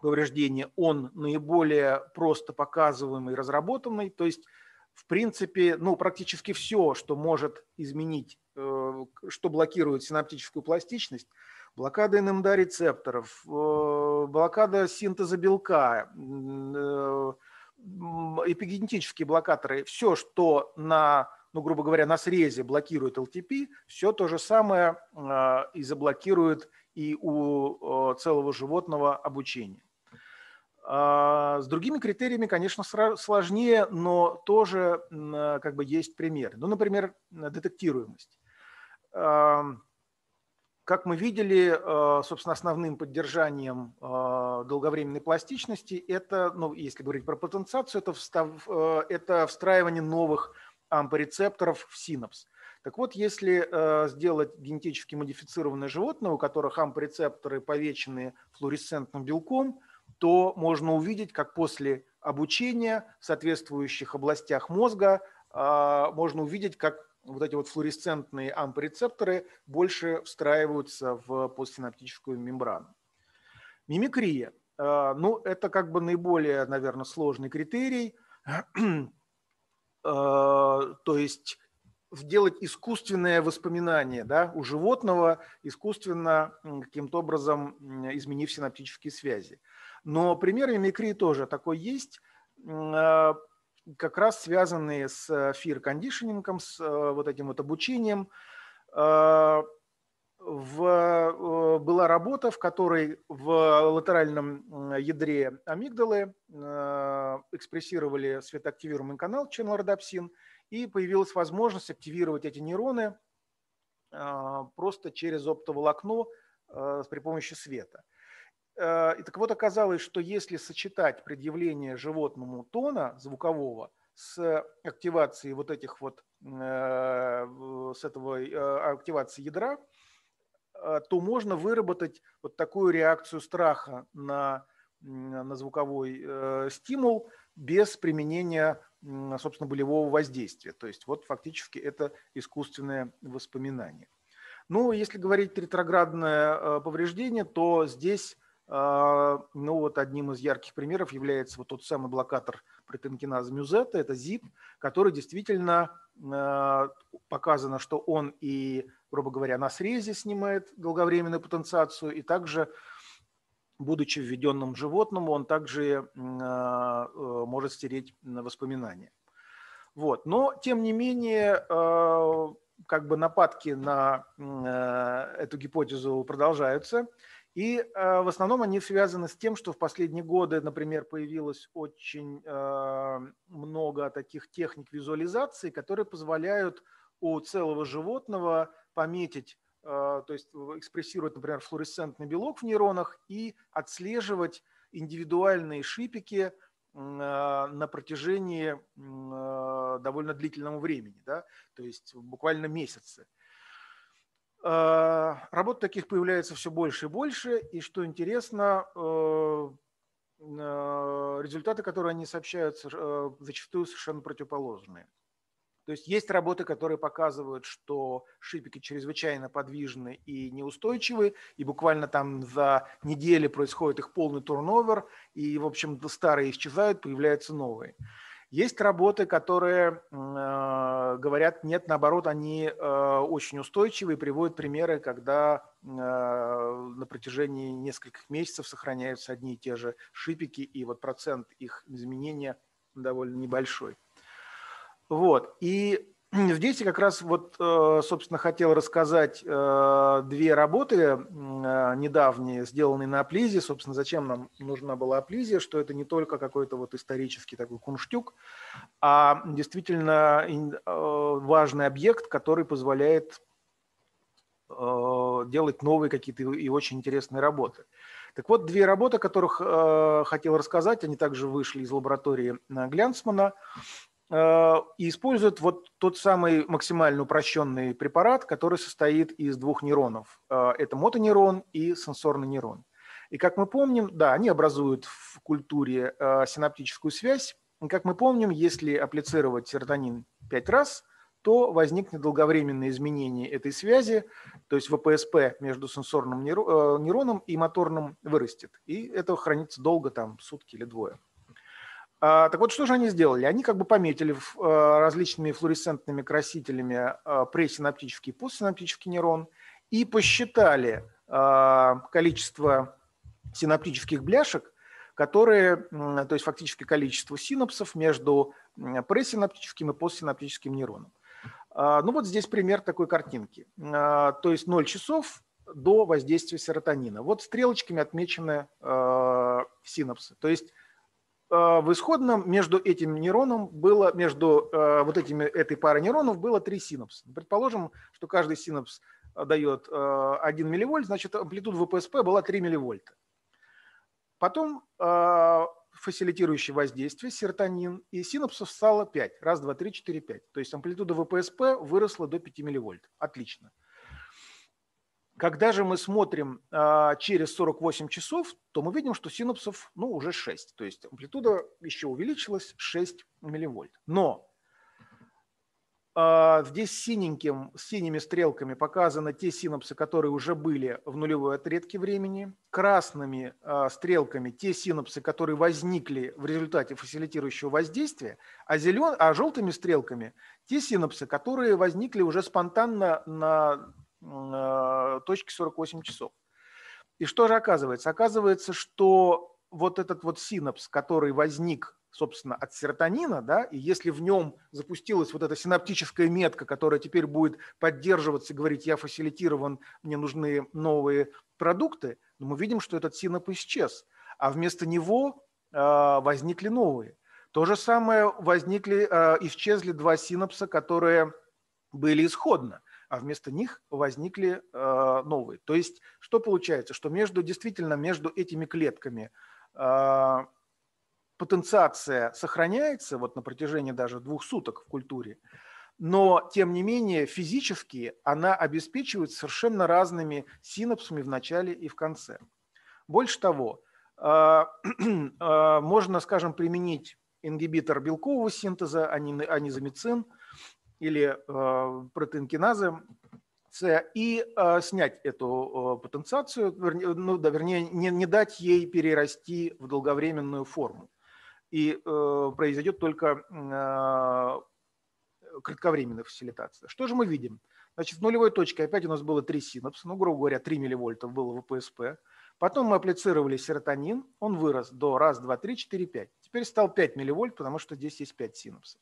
повреждение, он наиболее просто показываемый, разработанный. То есть, в принципе, ну, практически все, что может изменить, э, что блокирует синаптическую пластичность, блокада НМДА рецепторов, э, блокада синтеза белка, э, эпигенетические блокаторы, все, что на ну, грубо говоря, на срезе блокирует LTP, все то же самое а, и заблокирует и у целого животного обучение. А, с другими критериями, конечно, сложнее, но тоже а, как бы есть примеры. Ну, например, детектируемость. Как мы видели, собственно, основным поддержанием долговременной пластичности это, ну, если говорить про потенциацию, это, встав, это встраивание новых ампорецепторов в синапс. Так вот, если э, сделать генетически модифицированное животное, у которых ампорецепторы повечены флуоресцентным белком, то можно увидеть, как после обучения в соответствующих областях мозга э, можно увидеть, как вот эти вот флуоресцентные ампорецепторы больше встраиваются в постсинаптическую мембрану. Мимикрия. Э, ну, это как бы наиболее, наверное, сложный критерий. Э, то есть сделать искусственное воспоминание да, у животного, искусственно каким-то образом изменив синаптические связи. Но примеры мимикрии тоже такой есть, э, как раз связанные с э, fear кондишенингом с вот этим вот обучением в, э, была работа, в которой в латеральном ядре амигдалы э, экспрессировали светоактивируемый канал ченлордопсин, и появилась возможность активировать эти нейроны э, просто через оптоволокно при помощи света. И так вот оказалось, что если сочетать предъявление животному тона звукового с активацией вот этих вот, с этого активации ядра, Э, то можно выработать вот такую реакцию страха на, на звуковой э, стимул без применения, собственно, болевого воздействия. То есть вот фактически это искусственное воспоминание. Ну, если говорить ретроградное э, повреждение, то здесь ну, вот одним из ярких примеров является вот тот самый блокатор – протенкиназа мюзета, это ZIP, который действительно э, показано, что он и, грубо говоря, на срезе снимает долговременную потенциацию, и также, будучи введенным животным, он также э, э, может стереть воспоминания. Вот. Но, тем не менее, как бы нападки на эту гипотезу продолжаются. И э, в основном они связаны с тем, что в последние годы, например, появилось очень э, много таких техник визуализации, которые позволяют у целого животного пометить, э, то есть экспрессировать, например, флуоресцентный белок в нейронах и отслеживать индивидуальные шипики э, на протяжении э, довольно длительного времени, да, то есть буквально месяцев. Э, работ таких появляется все больше и больше, и что интересно, э, э, результаты, которые они сообщают, зачастую совершенно противоположные. То есть есть работы, которые показывают, что шипики чрезвычайно подвижны и неустойчивы, и буквально там за недели происходит их полный турновер, и, в общем, старые исчезают, появляются новые. Есть работы, которые э, говорят, нет, наоборот, они э, очень устойчивы и приводят примеры, когда э, на протяжении нескольких месяцев сохраняются одни и те же шипики, и вот процент их изменения довольно небольшой. Вот. И Здесь я как раз вот, э, собственно, хотел рассказать э, две работы э, недавние, сделанные на Аплизе. Собственно, зачем нам нужна была Аплизия, что это не только какой-то вот исторический такой кунштюк, а действительно важный объект, который позволяет делать новые какие-то и очень интересные работы. Так вот, две работы, о которых хотел рассказать, они также вышли из лаборатории Глянцмана. Э, и используют вот тот самый максимально упрощенный препарат, который состоит из двух нейронов. Э, это мотонейрон и сенсорный нейрон. И как мы помним, да, они образуют в культуре э, синаптическую связь. И как мы помним, если аплицировать серотонин пять раз, то возникнет долговременное изменение этой связи, то есть ВПСП между сенсорным нейроном и моторным вырастет. И это хранится долго, там, сутки или двое. А, так вот, что же они сделали? Они как бы пометили э, различными флуоресцентными красителями э, пресинаптический и постсинаптический нейрон и посчитали а, количество синаптических бляшек, которые, то есть фактически количество синапсов между пресинаптическим и постсинаптическим нейроном. А, ну вот здесь пример такой картинки. То есть 0 часов до воздействия серотонина. Вот стрелочками отмечены э, синапсы. То есть Э, в исходном между этим нейроном было, между э, вот этими, этой парой нейронов было три синапса. Предположим, что каждый синапс э, дает 1 милливольт, значит, амплитуда ВПСП была 3 милливольта. Потом фасилитирующее воздействие, серотонин, и синапсов стало 5. Раз, два, три, четыре, пять. То есть амплитуда ВПСП выросла до 5 милливольт. Отлично. Когда же мы смотрим а, через 48 часов, то мы видим, что синапсов ну, уже 6. То есть амплитуда еще увеличилась 6 милливольт. Но а, здесь синеньким, синими стрелками показаны те синапсы, которые уже были в нулевой отрезке времени. Красными а, стрелками те синапсы, которые возникли в результате фасилитирующего воздействия. А, зелен... а желтыми стрелками те синапсы, которые возникли уже спонтанно на Э, точки 48 часов. И что же оказывается? Оказывается, что вот этот вот синапс, который возник, собственно, от серотонина, да, и если в нем запустилась вот эта синаптическая метка, которая теперь будет поддерживаться говорить, я фасилитирован, мне нужны новые продукты, но ну, мы видим, что этот синап исчез, а вместо него э, возникли новые. То же самое возникли, э, исчезли два синапса, которые были исходно а вместо них возникли э, новые. То есть что получается? Что между, действительно между этими клетками э, потенциация сохраняется вот на протяжении даже двух суток в культуре, но тем не менее физически она обеспечивает совершенно разными синапсами в начале и в конце. Больше того, э, можно, скажем, применить ингибитор белкового синтеза, анизомицин – или э, протеинкиназы С и э, снять эту потенциацию, вернее, ну да, вернее, не, не дать ей перерасти в долговременную форму. И э, произойдет только кратковременная фасилитация. Что же мы видим? Значит, в нулевой точке опять у нас было три синапса, ну, грубо говоря, 3 милливольта было в ПСП. Потом мы апплицировали серотонин, он вырос до 1, 2, 3, 4, 5. Теперь стал 5 милливольт, потому что здесь есть 5 синапсов.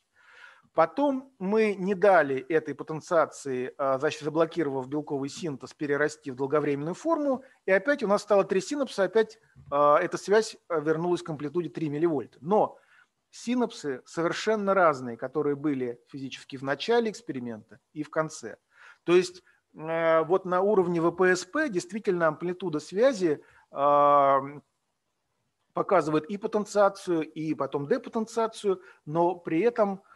Потом мы не дали этой потенциации, а, значит, заблокировав белковый синтез, перерасти в долговременную форму, и опять у нас стало три синапса, опять а, эта связь а, вернулась к амплитуде 3 милливольта. Но синапсы совершенно разные, которые были физически в начале эксперимента и в конце. То есть вот на уровне ВПСП действительно амплитуда связи показывает и потенциацию, и потом депотенциацию, но при этом –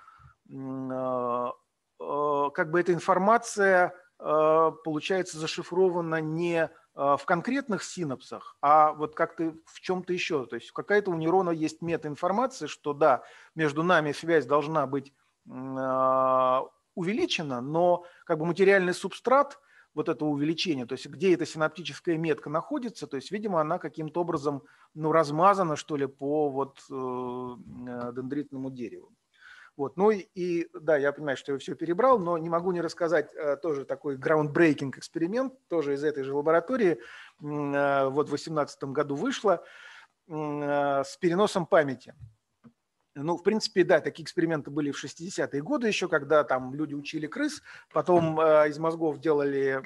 а, а, как бы эта информация а, получается зашифрована не в конкретных синапсах, а вот как-то в чем-то еще. То есть какая-то у нейрона есть метаинформация, что да, между нами связь должна быть увеличена, но как бы материальный субстрат вот этого увеличения, то есть где эта синаптическая метка находится, то есть, видимо, она каким-то образом ну, размазана, что ли, по вот, э, э дендритному дереву. Вот. Ну и, и да, я понимаю, что я все перебрал, но не могу не рассказать э, тоже такой граундбрейкинг эксперимент, тоже из этой же лаборатории, э, вот в 2018 году вышло, э, с переносом памяти. Ну, в принципе, да, такие эксперименты были в 60-е годы еще, когда там люди учили крыс, потом э, из мозгов делали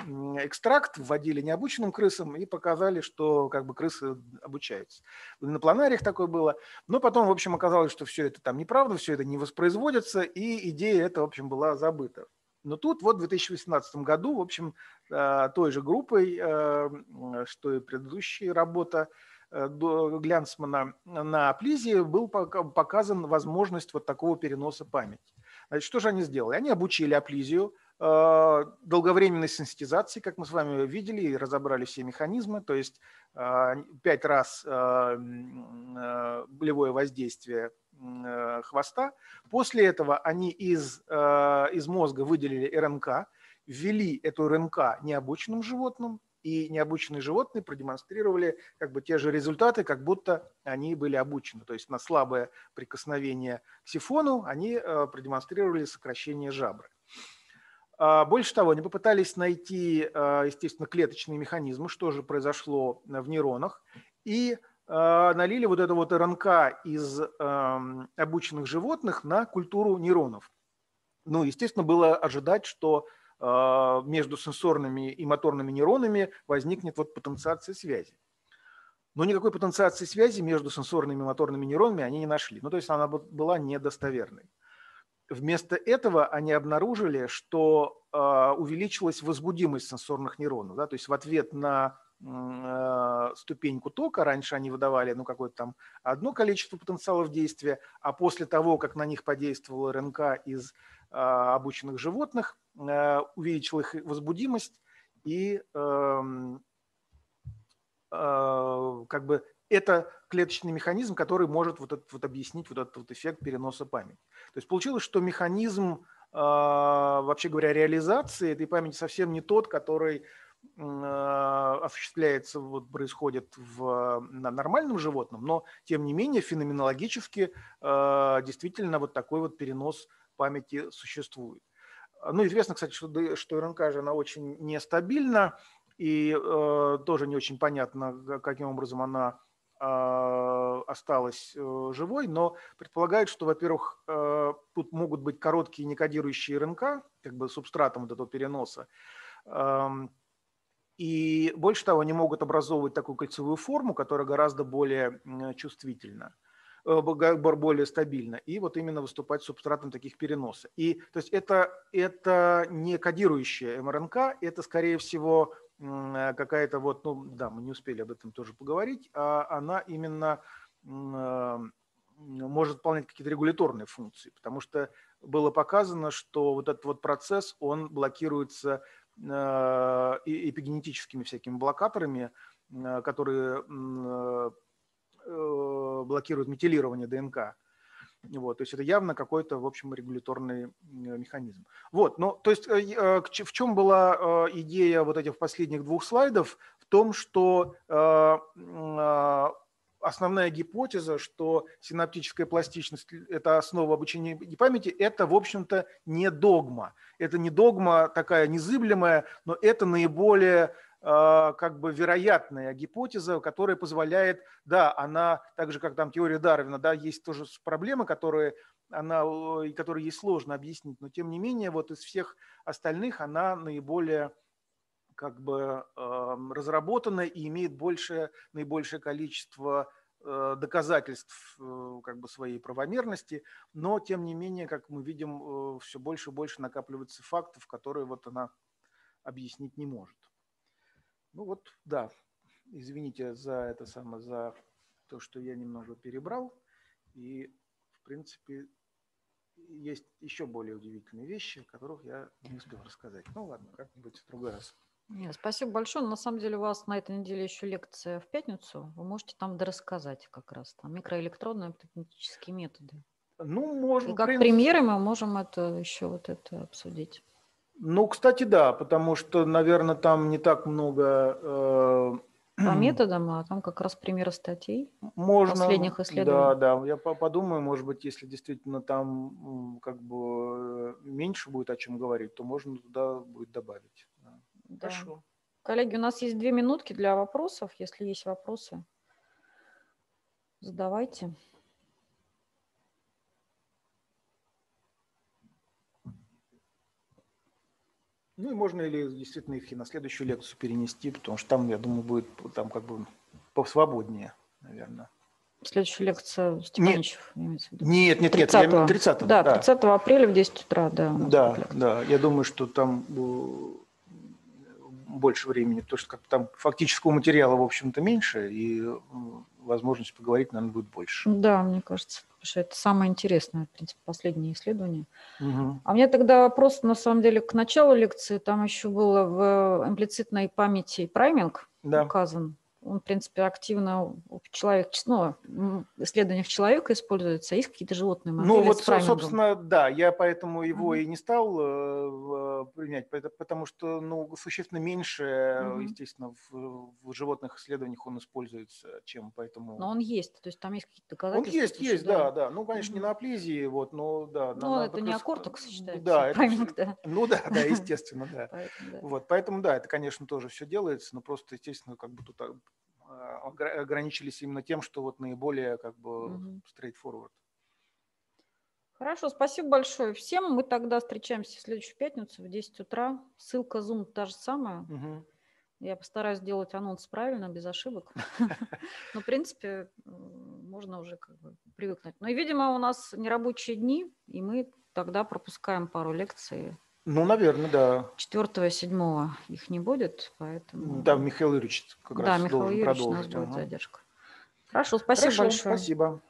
экстракт, вводили необученным крысам и показали, что как бы крысы обучаются. На планариях такое было. Но потом, в общем, оказалось, что все это там неправда, все это не воспроизводится, и идея эта, в общем, была забыта. Но тут вот в 2018 году, в общем, э, той же группой, э, что и предыдущая работа, Э, э, Глянцмана на Аплизе был показан возможность вот такого переноса памяти. Значит, что же они сделали? Они обучили Аплизию э, долговременной сенситизации, как мы с вами видели и разобрали все механизмы, то есть пять раз болевое воздействие хвоста. После этого они из, из мозга выделили РНК, ввели эту РНК необученным животным, и необученные животные продемонстрировали как бы те же результаты, как будто они были обучены. То есть на слабое прикосновение к сифону они э, продемонстрировали сокращение жабры. А, больше того, они попытались найти, э, естественно, клеточные механизмы, что же произошло в нейронах, и э, налили вот это вот РНК из эм, обученных животных на культуру нейронов. Ну, естественно, было ожидать, что а, между сенсорными и моторными нейронами возникнет вот потенциация связи. Но никакой потенциации связи между сенсорными и моторными нейронами они не нашли. Ну, то есть она была недостоверной. Вместо этого они обнаружили, что а, увеличилась возбудимость сенсорных нейронов. Да? То есть в ответ на а, ступеньку тока. Раньше они выдавали ну, какое-то там одно количество потенциалов действия, а после того, как на них подействовал РНК из Э, обученных животных, э, увеличил их возбудимость и эм, э, как бы это клеточный механизм, который может вот этот, вот объяснить вот этот вот эффект переноса памяти. То есть получилось, что механизм, вообще говоря, реализации этой памяти совсем не тот, который осуществляется, вот происходит в, на нормальном животном, но тем не менее феноменологически действительно вот такой вот перенос памяти существует. А, ну, известно, кстати, что, что РНК же она очень нестабильна, и э, тоже не очень понятно, каким образом она э, осталась э, живой, но предполагают, что, во-первых, э, тут могут быть короткие некодирующие РНК, как бы субстратом вот этого переноса, э, и больше того, они могут образовывать такую кольцевую форму, которая гораздо более чувствительна. Э, более стабильно, и вот именно выступать субстратом таких переноса. И то есть это, это не кодирующая МРНК, это, скорее всего, какая-то вот, ну да, мы не успели об этом тоже поговорить, а она именно э, может выполнять какие-то регуляторные функции, потому что было показано, что вот этот вот процесс, он блокируется э, эпигенетическими всякими блокаторами, которые Э, блокирует метилирование ДНК. Вот, то есть это явно какой-то, в общем, регуляторный э, механизм. Вот, но ну, то есть э, в чем была идея вот этих последних двух слайдов? В том, что основная гипотеза, что синаптическая пластичность – это основа обучения и памяти, это, в общем-то, не догма. Это не догма такая незыблемая, но это наиболее а, как бы вероятная гипотеза, которая позволяет, да, она, так же как там теория Дарвина, да, есть тоже проблемы, которые она, которые ей сложно объяснить, но тем не менее вот из всех остальных она наиболее как бы разработана и имеет большее, наибольшее количество э, доказательств э, как бы своей правомерности, но тем не менее, как мы видим, э, все больше и больше накапливается фактов, которые вот она объяснить не может. Ну вот, да, извините за это самое, за то, что я немного перебрал. И, в принципе, есть еще более удивительные вещи, о которых я не успел рассказать. Ну ладно, как-нибудь в другой раз. Нет, спасибо большое. На самом деле у вас на этой неделе еще лекция в пятницу. Вы можете там дорассказать как раз там микроэлектронные пневматические методы. Ну, можно. И как принципе... примеры мы можем это еще вот это обсудить. Ну, кстати, да, потому что, наверное, там не так много... Э, по методам, а там как раз примеры статей Можно, последних исследований. Да, да, я подумаю, может быть, если действительно там как бы э, меньше будет о чем говорить, то можно туда будет добавить. Да. Хорошо. Коллеги, у нас есть две минутки для вопросов, если есть вопросы. Задавайте. Ну и можно или действительно их и на следующую лекцию перенести, потому что там, я думаю, будет там как бы посвободнее, наверное. Следующая лекция Степанчев нет, имеется в виду. Нет, нет, 30 нет, 30, 30 да, да, 30 апреля в 10 утра, да. Да, да, я думаю, что там э, больше времени, потому что как там фактического материала, в общем-то, меньше, и возможность поговорить, наверное, будет больше. Да, мне кажется, потому что это самое интересное, в принципе, последнее исследование. Угу. А мне тогда вопрос, на самом деле, к началу лекции, там еще было в э, имплицитной памяти прайминг да. указан в принципе, активно в человек, ну, исследованиях человека используется, а есть какие-то животные модели Ну вот, собственно, да, я поэтому его mm-hmm. и не стал э, э, принять, потому что, ну, существенно меньше, mm-hmm. естественно, в, в животных исследованиях он используется, чем поэтому... Но он есть, то есть там есть какие-то доказательства? Он есть, есть, да, да. Ну, конечно, mm-hmm. не на аплезии, вот, но да. Ну, на, это не раз... сочетается. да, это... да. Ну да, да, естественно, да. поэтому, да. Вот, поэтому да, это, конечно, тоже все делается, но просто, естественно, как бы тут Э, ограничились именно тем, что вот наиболее как бы угу. straightforward. Хорошо, спасибо большое всем. Мы тогда встречаемся в следующую пятницу в 10 утра. Ссылка Zoom та же самая. Угу. Я постараюсь сделать анонс правильно, без ошибок. Но, в принципе, можно уже как бы привыкнуть. Но ну и, видимо, у нас нерабочие дни, и мы тогда пропускаем пару лекций ну, наверное, да. 4 седьмого их не будет, поэтому... Да, Михаил Юрьевич как да, раз Михаил должен Юрьевич продолжить. у нас будет задержка. Хорошо, спасибо Хорошо, большое. спасибо.